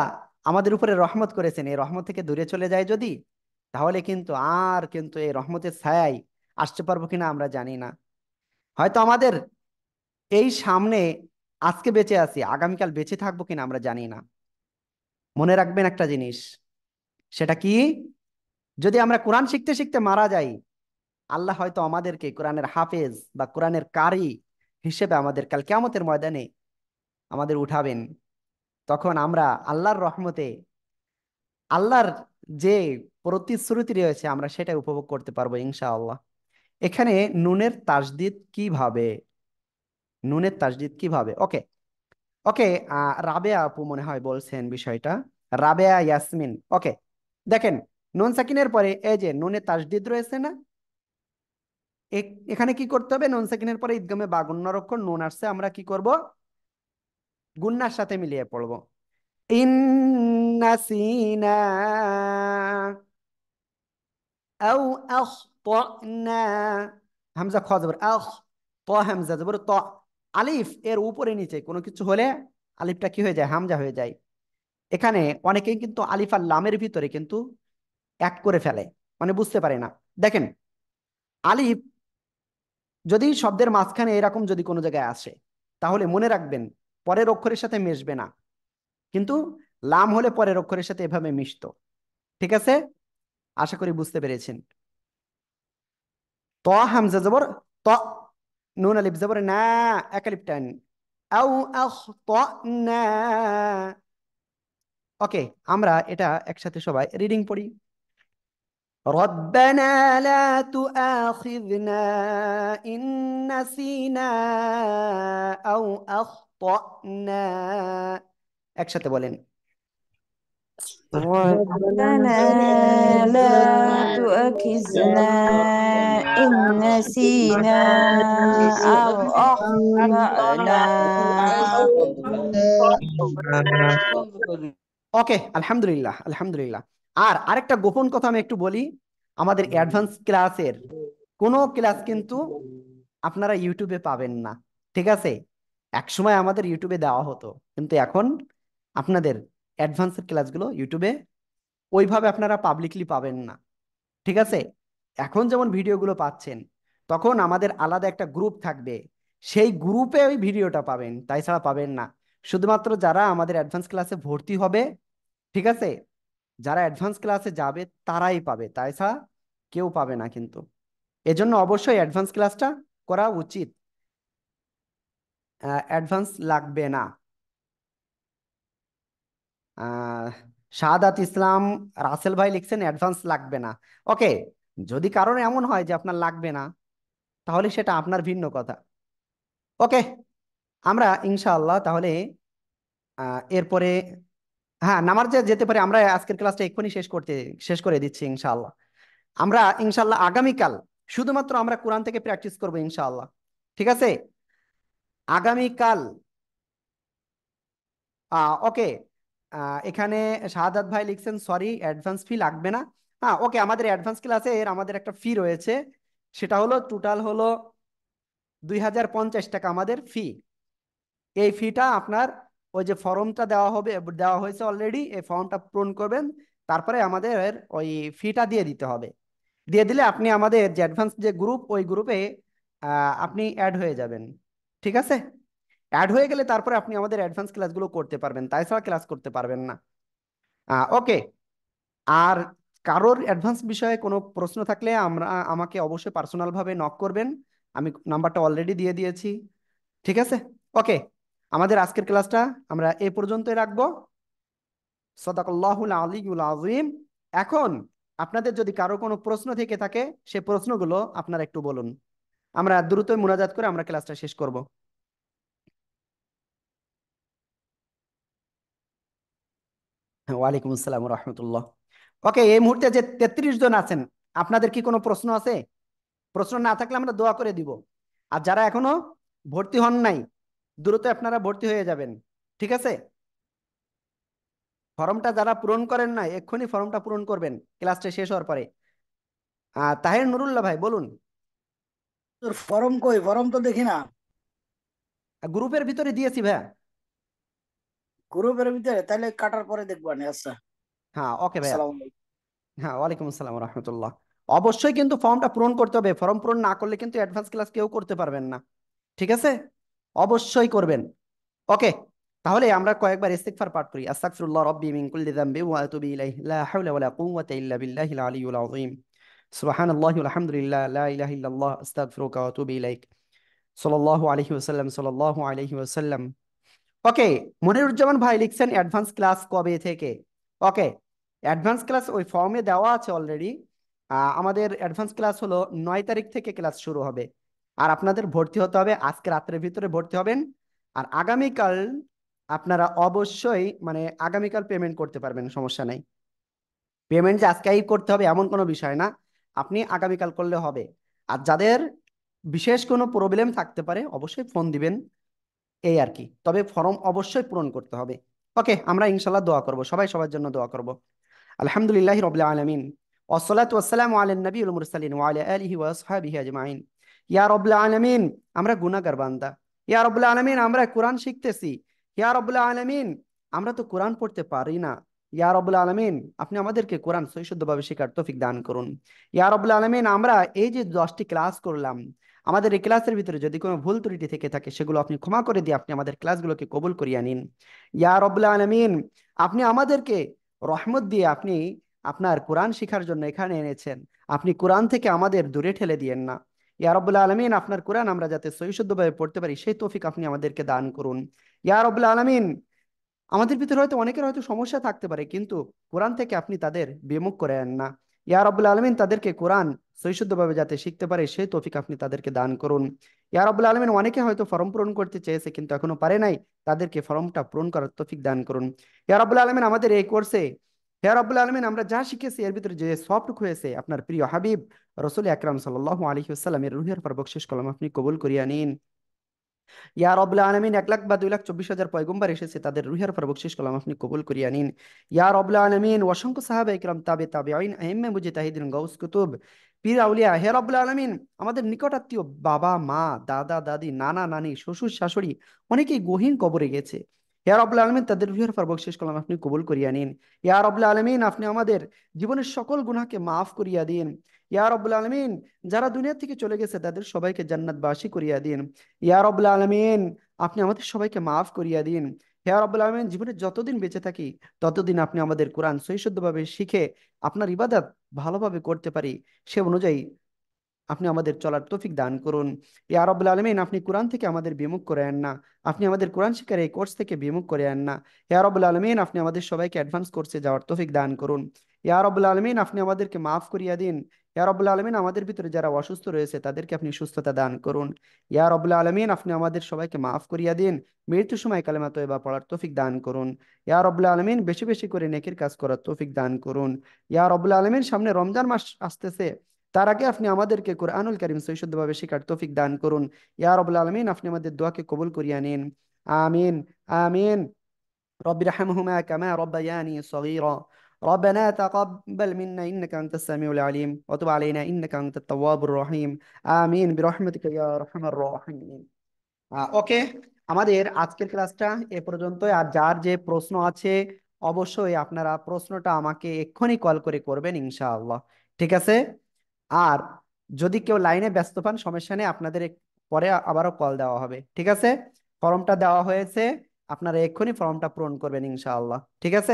আমাদের উপরে রহমত করেছেন এই রহমত থেকে দূরে চলে যায় যদি তাহলে কিন্তু আর কিন্তু এই রহমতের ছায় আসতে পারবো কিনা আমরা জানি না হয়তো আমাদের এই সামনে আজকে বেঁচে আছি আগামীকাল বেঁচে থাকবো কিনা আমরা জানি না মনে রাখবেন একটা জিনিস সেটা কি যদি আমরা কোরআন শিখতে শিখতে মারা যাই আল্লাহ হয়তো আমাদেরকে কোরআনের হাফেজ বা কোরআনের কারি হিসেবে আমাদের কাল কেমতের ময়দানে আমাদের উঠাবেন তখন আমরা আল্লাহর রহমতে আল্লাহর যে প্রতিশ্রুতি রয়েছে আমরা সেটা উপভোগ করতে পারবো ইনশা আল্লাহ এখানে নুনের তাসদিদ কিভাবে নুনের তাসদিদ কিভাবে ওকে ওকে রাবেয়া আপু মনে হয় বলছেন বিষয়টা রাবেয়া ইয়াসমিন ওকে দেখেন নুন সাকিনের পরে এ যে নুনে তাসদিদ রয়েছে না এখানে কি করতে হবে নুন সাকিনের পরে ঈদগমে বা গুন্নার অক্ষর নুন আসছে আমরা কি করব গুন্নার সাথে মিলিয়ে পড়ব আলিফ এর উপরে নিচে কোনো কিছু হলে আলিফটা কি হয়ে যায় হামজা হয়ে যায় এখানে অনেকেই কিন্তু আলিফ আর লামের ভিতরে কিন্তু এক করে ফেলে মানে বুঝতে পারে না দেখেন আলিফ যদি শব্দের মাঝখানে এরকম যদি কোনো জায়গায় আসে তাহলে মনে রাখবেন পরের অক্ষরের সাথে মিশবে না কিন্তু লাম হলে পরের অক্ষরের সাথে এভাবে মিশত ঠিক আছে আশা করি বুঝতে পেরেছেন ত হামজা জবর ত নুন আলিফ জবর না এক টান ওকে আমরা এটা একসাথে সবাই রিডিং পড়ি ربنا لا تؤاخذنا إن نسينا أو أخطأنا أكشن تبولين ربنا لا تؤاخذنا إن نسينا أو أخطأنا أوكي الحمد لله الحمد لله আর আরেকটা গোপন কথা আমি একটু বলি আমাদের অ্যাডভান্স ক্লাসের কোনো ক্লাস কিন্তু আপনারা ইউটিউবে পাবেন না ঠিক আছে একসময় আমাদের ইউটিউবে দেওয়া হতো কিন্তু এখন আপনাদের অ্যাডভান্সের ক্লাসগুলো ইউটিউবে ওইভাবে আপনারা পাবলিকলি পাবেন না ঠিক আছে এখন যেমন ভিডিওগুলো পাচ্ছেন তখন আমাদের আলাদা একটা গ্রুপ থাকবে সেই গ্রুপে ওই ভিডিওটা পাবেন তাই ছাড়া পাবেন না শুধুমাত্র যারা আমাদের অ্যাডভান্স ক্লাসে ভর্তি হবে ঠিক আছে যারা অ্যাডভান্স ক্লাসে যাবে তারাই পাবে তাই ছাড়া কেউ পাবে না কিন্তু এজন্য অবশ্যই অ্যাডভান্স ক্লাসটা করা উচিত অ্যাডভান্স লাগবে না সাদাত ইসলাম রাসেল ভাই লিখছেন অ্যাডভান্স লাগবে না ওকে যদি কারণ এমন হয় যে আপনার লাগবে না তাহলে সেটা আপনার ভিন্ন কথা ওকে আমরা ইনশাআল্লাহ তাহলে এরপরে হ্যাঁ নামার যে যেতে পারি আমরা আজকের ক্লাসটা এক্ষুনি শেষ করতে শেষ করে দিচ্ছি ইনশাআল্লাহ আমরা ইনশাল্লাহ আগামীকাল শুধুমাত্র আমরা কোরআন থেকে প্র্যাকটিস করবো ইনশাআল্লাহ ঠিক আছে আগামীকাল ওকে এখানে শাহাদ ভাই লিখছেন সরি অ্যাডভান্স ফি লাগবে না হ্যাঁ ওকে আমাদের অ্যাডভান্স ক্লাসে এর আমাদের একটা ফি রয়েছে সেটা হলো টোটাল হলো দুই টাকা আমাদের ফি এই ফিটা আপনার ওই যে ফর্মটা দেওয়া হবে দেওয়া হয়েছে অলরেডি এই ফর্মটা পূরণ করবেন তারপরে আমাদের ওই ফিটা দিয়ে দিতে হবে দিয়ে দিলে আপনি আমাদের যে অ্যাডভান্স যে গ্রুপ ওই গ্রুপে আপনি অ্যাড হয়ে যাবেন ঠিক আছে অ্যাড হয়ে গেলে তারপরে আপনি আমাদের অ্যাডভান্স ক্লাসগুলো করতে পারবেন তাছাড়া ক্লাস করতে পারবেন না ওকে আর কারোর অ্যাডভান্স বিষয়ে কোনো প্রশ্ন থাকলে আমরা আমাকে অবশ্যই পার্সোনালভাবে নক করবেন আমি নাম্বারটা অলরেডি দিয়ে দিয়েছি ঠিক আছে ওকে আমাদের আজকের ক্লাসটা আমরা এ পর্যন্তই রাখবো সদাকল্লাহুল আলিউল আজিম এখন আপনাদের যদি কারো কোনো প্রশ্ন থেকে থাকে সে প্রশ্নগুলো আপনারা একটু বলুন আমরা দ্রুত মোনাজাত করে আমরা ক্লাসটা শেষ করব ওয়ালাইকুম আসসালাম রহমতুল্লাহ ওকে এই মুহূর্তে যে তেত্রিশ জন আছেন আপনাদের কি কোনো প্রশ্ন আছে প্রশ্ন না থাকলে আমরা দোয়া করে দিব আর যারা এখনো ভর্তি হন নাই দ্রুত আপনারা ভর্তি হয়ে যাবেন ঠিক আছে ফর্মটা যারা পূরণ করেন না এক্ষুনি ফর্মটা পূরণ করবেন ক্লাসটা শেষ হওয়ার পরে তাহের নুরুল্লাহ ভাই বলুন ফর্ম কই ফর্ম তো দেখি না গ্রুপের ভিতরে দিয়েছি ভাই গ্রুপের ভিতরে তাহলে কাটার পরে দেখবা নি আচ্ছা হ্যাঁ ওকে ভাইয়া হ্যাঁ ওয়ালাইকুম আসসালাম রহমতুল্লাহ অবশ্যই কিন্তু ফর্মটা পূরণ করতে হবে ফর্ম পূরণ না করলে কিন্তু অ্যাডভান্স ক্লাস কেউ করতে পারবেন না ঠিক আছে অবশ্যই করবেন ওকে তাহলে আমরা কয়েকবার ইস্তিগফার পাঠ করি আস্তাগফিরুল্লাহ রাব্বি মিন কুল্লি যামবি ওয়া আতুবু ইলাইহি লা হাওলা ওয়া লা কুওয়াতা ইল্লা বিল্লাহিল আলিয়্যুল আযীম সুবহানাল্লাহি ওয়া আলহামদুলিল্লাহ লা ইলাহা ইল্লাল্লাহ আস্তাগফিরুকা ওয়া আতুবু ইলাইক সাল্লাল্লাহু আলাইহি সাল্লাম সাল্লাল্লাহু আলাইহি সাল্লাম ওকে মনিরুজ্জামান ভাই লিখছেন অ্যাডভান্স ক্লাস কবে থেকে ওকে অ্যাডভান্স ক্লাস ওই ফর্মে দেওয়া আছে অলরেডি আমাদের অ্যাডভান্স ক্লাস হলো নয় তারিখ থেকে ক্লাস শুরু হবে আর আপনাদের ভর্তি হতে হবে আজকে রাত্রের ভিতরে ভর্তি হবেন আর আগামীকাল আপনারা অবশ্যই মানে আগামীকাল পেমেন্ট করতে পারবেন সমস্যা নাই পেমেন্ট যে আজকেই করতে হবে এমন কোনো বিষয় না আপনি আগামীকাল করলে হবে আর যাদের বিশেষ কোনো প্রবলেম থাকতে পারে অবশ্যই ফোন দিবেন এই আর কি তবে ফর্ম অবশ্যই পূরণ করতে হবে ওকে আমরা ইনশাল্লাহ দোয়া করব সবাই সবার জন্য দোয়া করব আলহামদুলিল্লাহ রবিল আলমিন ওসলাত ওসালাম আলেন নবী উল মুরসালিন ওয়াল আলহি ওয়াসহাবিহি আজমাইন ইয়া রবুল্লা আলমিন আমরা গুনাগার বান্দা ইয়া রবুল্লা আলমিন আমরা কোরআন শিখতেছি ইয়া রবুল্লা আলমিন আমরা তো কোরআন পড়তে পারি না ইয়া রবুল আলমিন আপনি আমাদেরকে কোরআন সৈশুদ্ধভাবে শেখার তৌফিক দান করুন ইয়া রবুল আলমিন আমরা এই যে দশটি ক্লাস করলাম আমাদের এই ক্লাসের ভিতরে যদি কোনো ভুল ত্রুটি থেকে থাকে সেগুলো আপনি ক্ষমা করে দিয়ে আপনি আমাদের ক্লাসগুলোকে কবুল করিয়া নিন ইয়া রবুল আলমিন আপনি আমাদেরকে রহমত দিয়ে আপনি আপনার কোরআন শিখার জন্য এখানে এনেছেন আপনি কোরআন থেকে আমাদের দূরে ঠেলে দিয়েন না ইয়া রব্বুল্লা আলমিন আপনার কোরআন আমরা যাতে সহিশুদ্ধভাবে পড়তে পারি সেই তৌফিক আপনি আমাদেরকে দান করুন ইয়া রব্বুল্লা আলমিন আমাদের ভিতরে হয়তো অনেকের হয়তো সমস্যা থাকতে পারে কিন্তু কোরআন থেকে আপনি তাদের বিমুখ করে আন না ইয়া রব্বুল আলমিন তাদেরকে কোরআন সৈশুদ্ধভাবে যাতে শিখতে পারে সেই তৌফিক আপনি তাদেরকে দান করুন ইয়া রব্বুল আলমিন অনেকে হয়তো ফর্ম পূরণ করতে চেয়েছে কিন্তু এখনো পারে নাই তাদেরকে ফর্মটা পূরণ করার তৌফিক দান করুন ইয়া রব্বুল আলমিন আমাদের এই কোর্সে হে রব্বুল আলমিন আমরা যা শিখেছি এর ভিতরে যে সফট হয়েছে আপনার প্রিয় হাবিব রসুল আকরাম সাল্লাহ আসসালামের রুহের পর বকশিস কলম আপনি কবুল করিয়া নিন ইয়া রবলা আলমিন এক লাখ বা দুই লাখ চব্বিশ হাজার এসেছে তাদের রুহের পর বকশিস আপনি কবুল করিয়া নিন ইয়া রবলা আলমিন অসংখ্য ইকরাম তাবে তাবে আইন আহমে মুজি তাহিদিন গৌস কুতুব পীর আউলিয়া হে আলমিন আমাদের নিকটাত্মীয় বাবা মা দাদা দাদি নানা নানি শ্বশুর শাশুড়ি অনেকেই গহীন কবরে গেছে ইয়া রবুল আলমিন তাদের রুহের পর বকশিস কলাম আপনি কবুল করিয়া নিন ইয়া রবুল আলমিন আপনি আমাদের জীবনের সকল গুণাকে মাফ করিয়া দিন ইয়া রব্বুল আলমিন যারা দুনিয়া থেকে চলে গেছে তাদের সবাইকে জান্নাত জান্নাতবাসী করিয়া দিন ইয়া রব্বুল আলমিন আপনি আমাদের সবাইকে মাফ করিয়া দিন হে রব্বুল আলমিন জীবনে যতদিন বেঁচে থাকি ততদিন আপনি আমাদের কোরআন সহিশুদ্ধভাবে শিখে আপনার ইবাদত ভালোভাবে করতে পারি সে অনুযায়ী আপনি আমাদের চলার তফিক দান করুন ইয়া রব্বুল আলমিন আপনি কোরআন থেকে আমাদের বিমুখ করে আন না আপনি আমাদের কোরআন শিকার এই কোর্স থেকে বিমুখ করে আন না ইয়া রব্বুল আলমিন আপনি আমাদের সবাইকে অ্যাডভান্স কোর্সে যাওয়ার তফিক দান করুন ইয়ারবুল আলমিন আপনি আমাদেরকে মাফ করিয়া দিন ইয়ারবুল আলমিন আমাদের ভিতরে যারা অসুস্থ রয়েছে তাদেরকে আপনি সুস্থতা দান করুন ইয়ারবুল আলমিন আপনি আমাদের সবাইকে মাফ করিয়া দিন মৃত্যু সময় কালেমা তৈবা পড়ার তৌফিক দান করুন রবুল আলমিন বেশি বেশি করে নেকের কাজ করার তৌফিক দান করুন রবুল আলমিন সামনে রমজান মাস আসতেছে তার আগে আপনি আমাদেরকে কোরআনুল করিম সৈশুদ্ধভাবে শেখার তৌফিক দান করুন রবুল আলমিন আপনি আমাদের দোয়াকে কবুল করিয়া নিন আমিন আমিন রব্বির রহমহুমা কামা রব্বায়ানি সগীরা ربنا تقبل منا انك انت السميع العليم وتب علينا انك انت التواب الرحيم امين برحمتك يا أرحم الراحمين ওকে আমাদের আজকের ক্লাসটা এ পর্যন্ত আর যার যে প্রশ্ন আছে অবশ্যই আপনারা প্রশ্নটা আমাকে এক্ষুনি কল করে করবেন ইনশাআল্লাহ ঠিক আছে আর যদি কেউ লাইনে ব্যস্ত পান সমস্যা নেই আপনাদের পরে আবারও কল দেওয়া হবে ঠিক আছে ফর্মটা দেওয়া হয়েছে আপনারা এক্ষুনি ফর্মটা পূরণ করবেন ইনশাআল্লাহ ঠিক আছে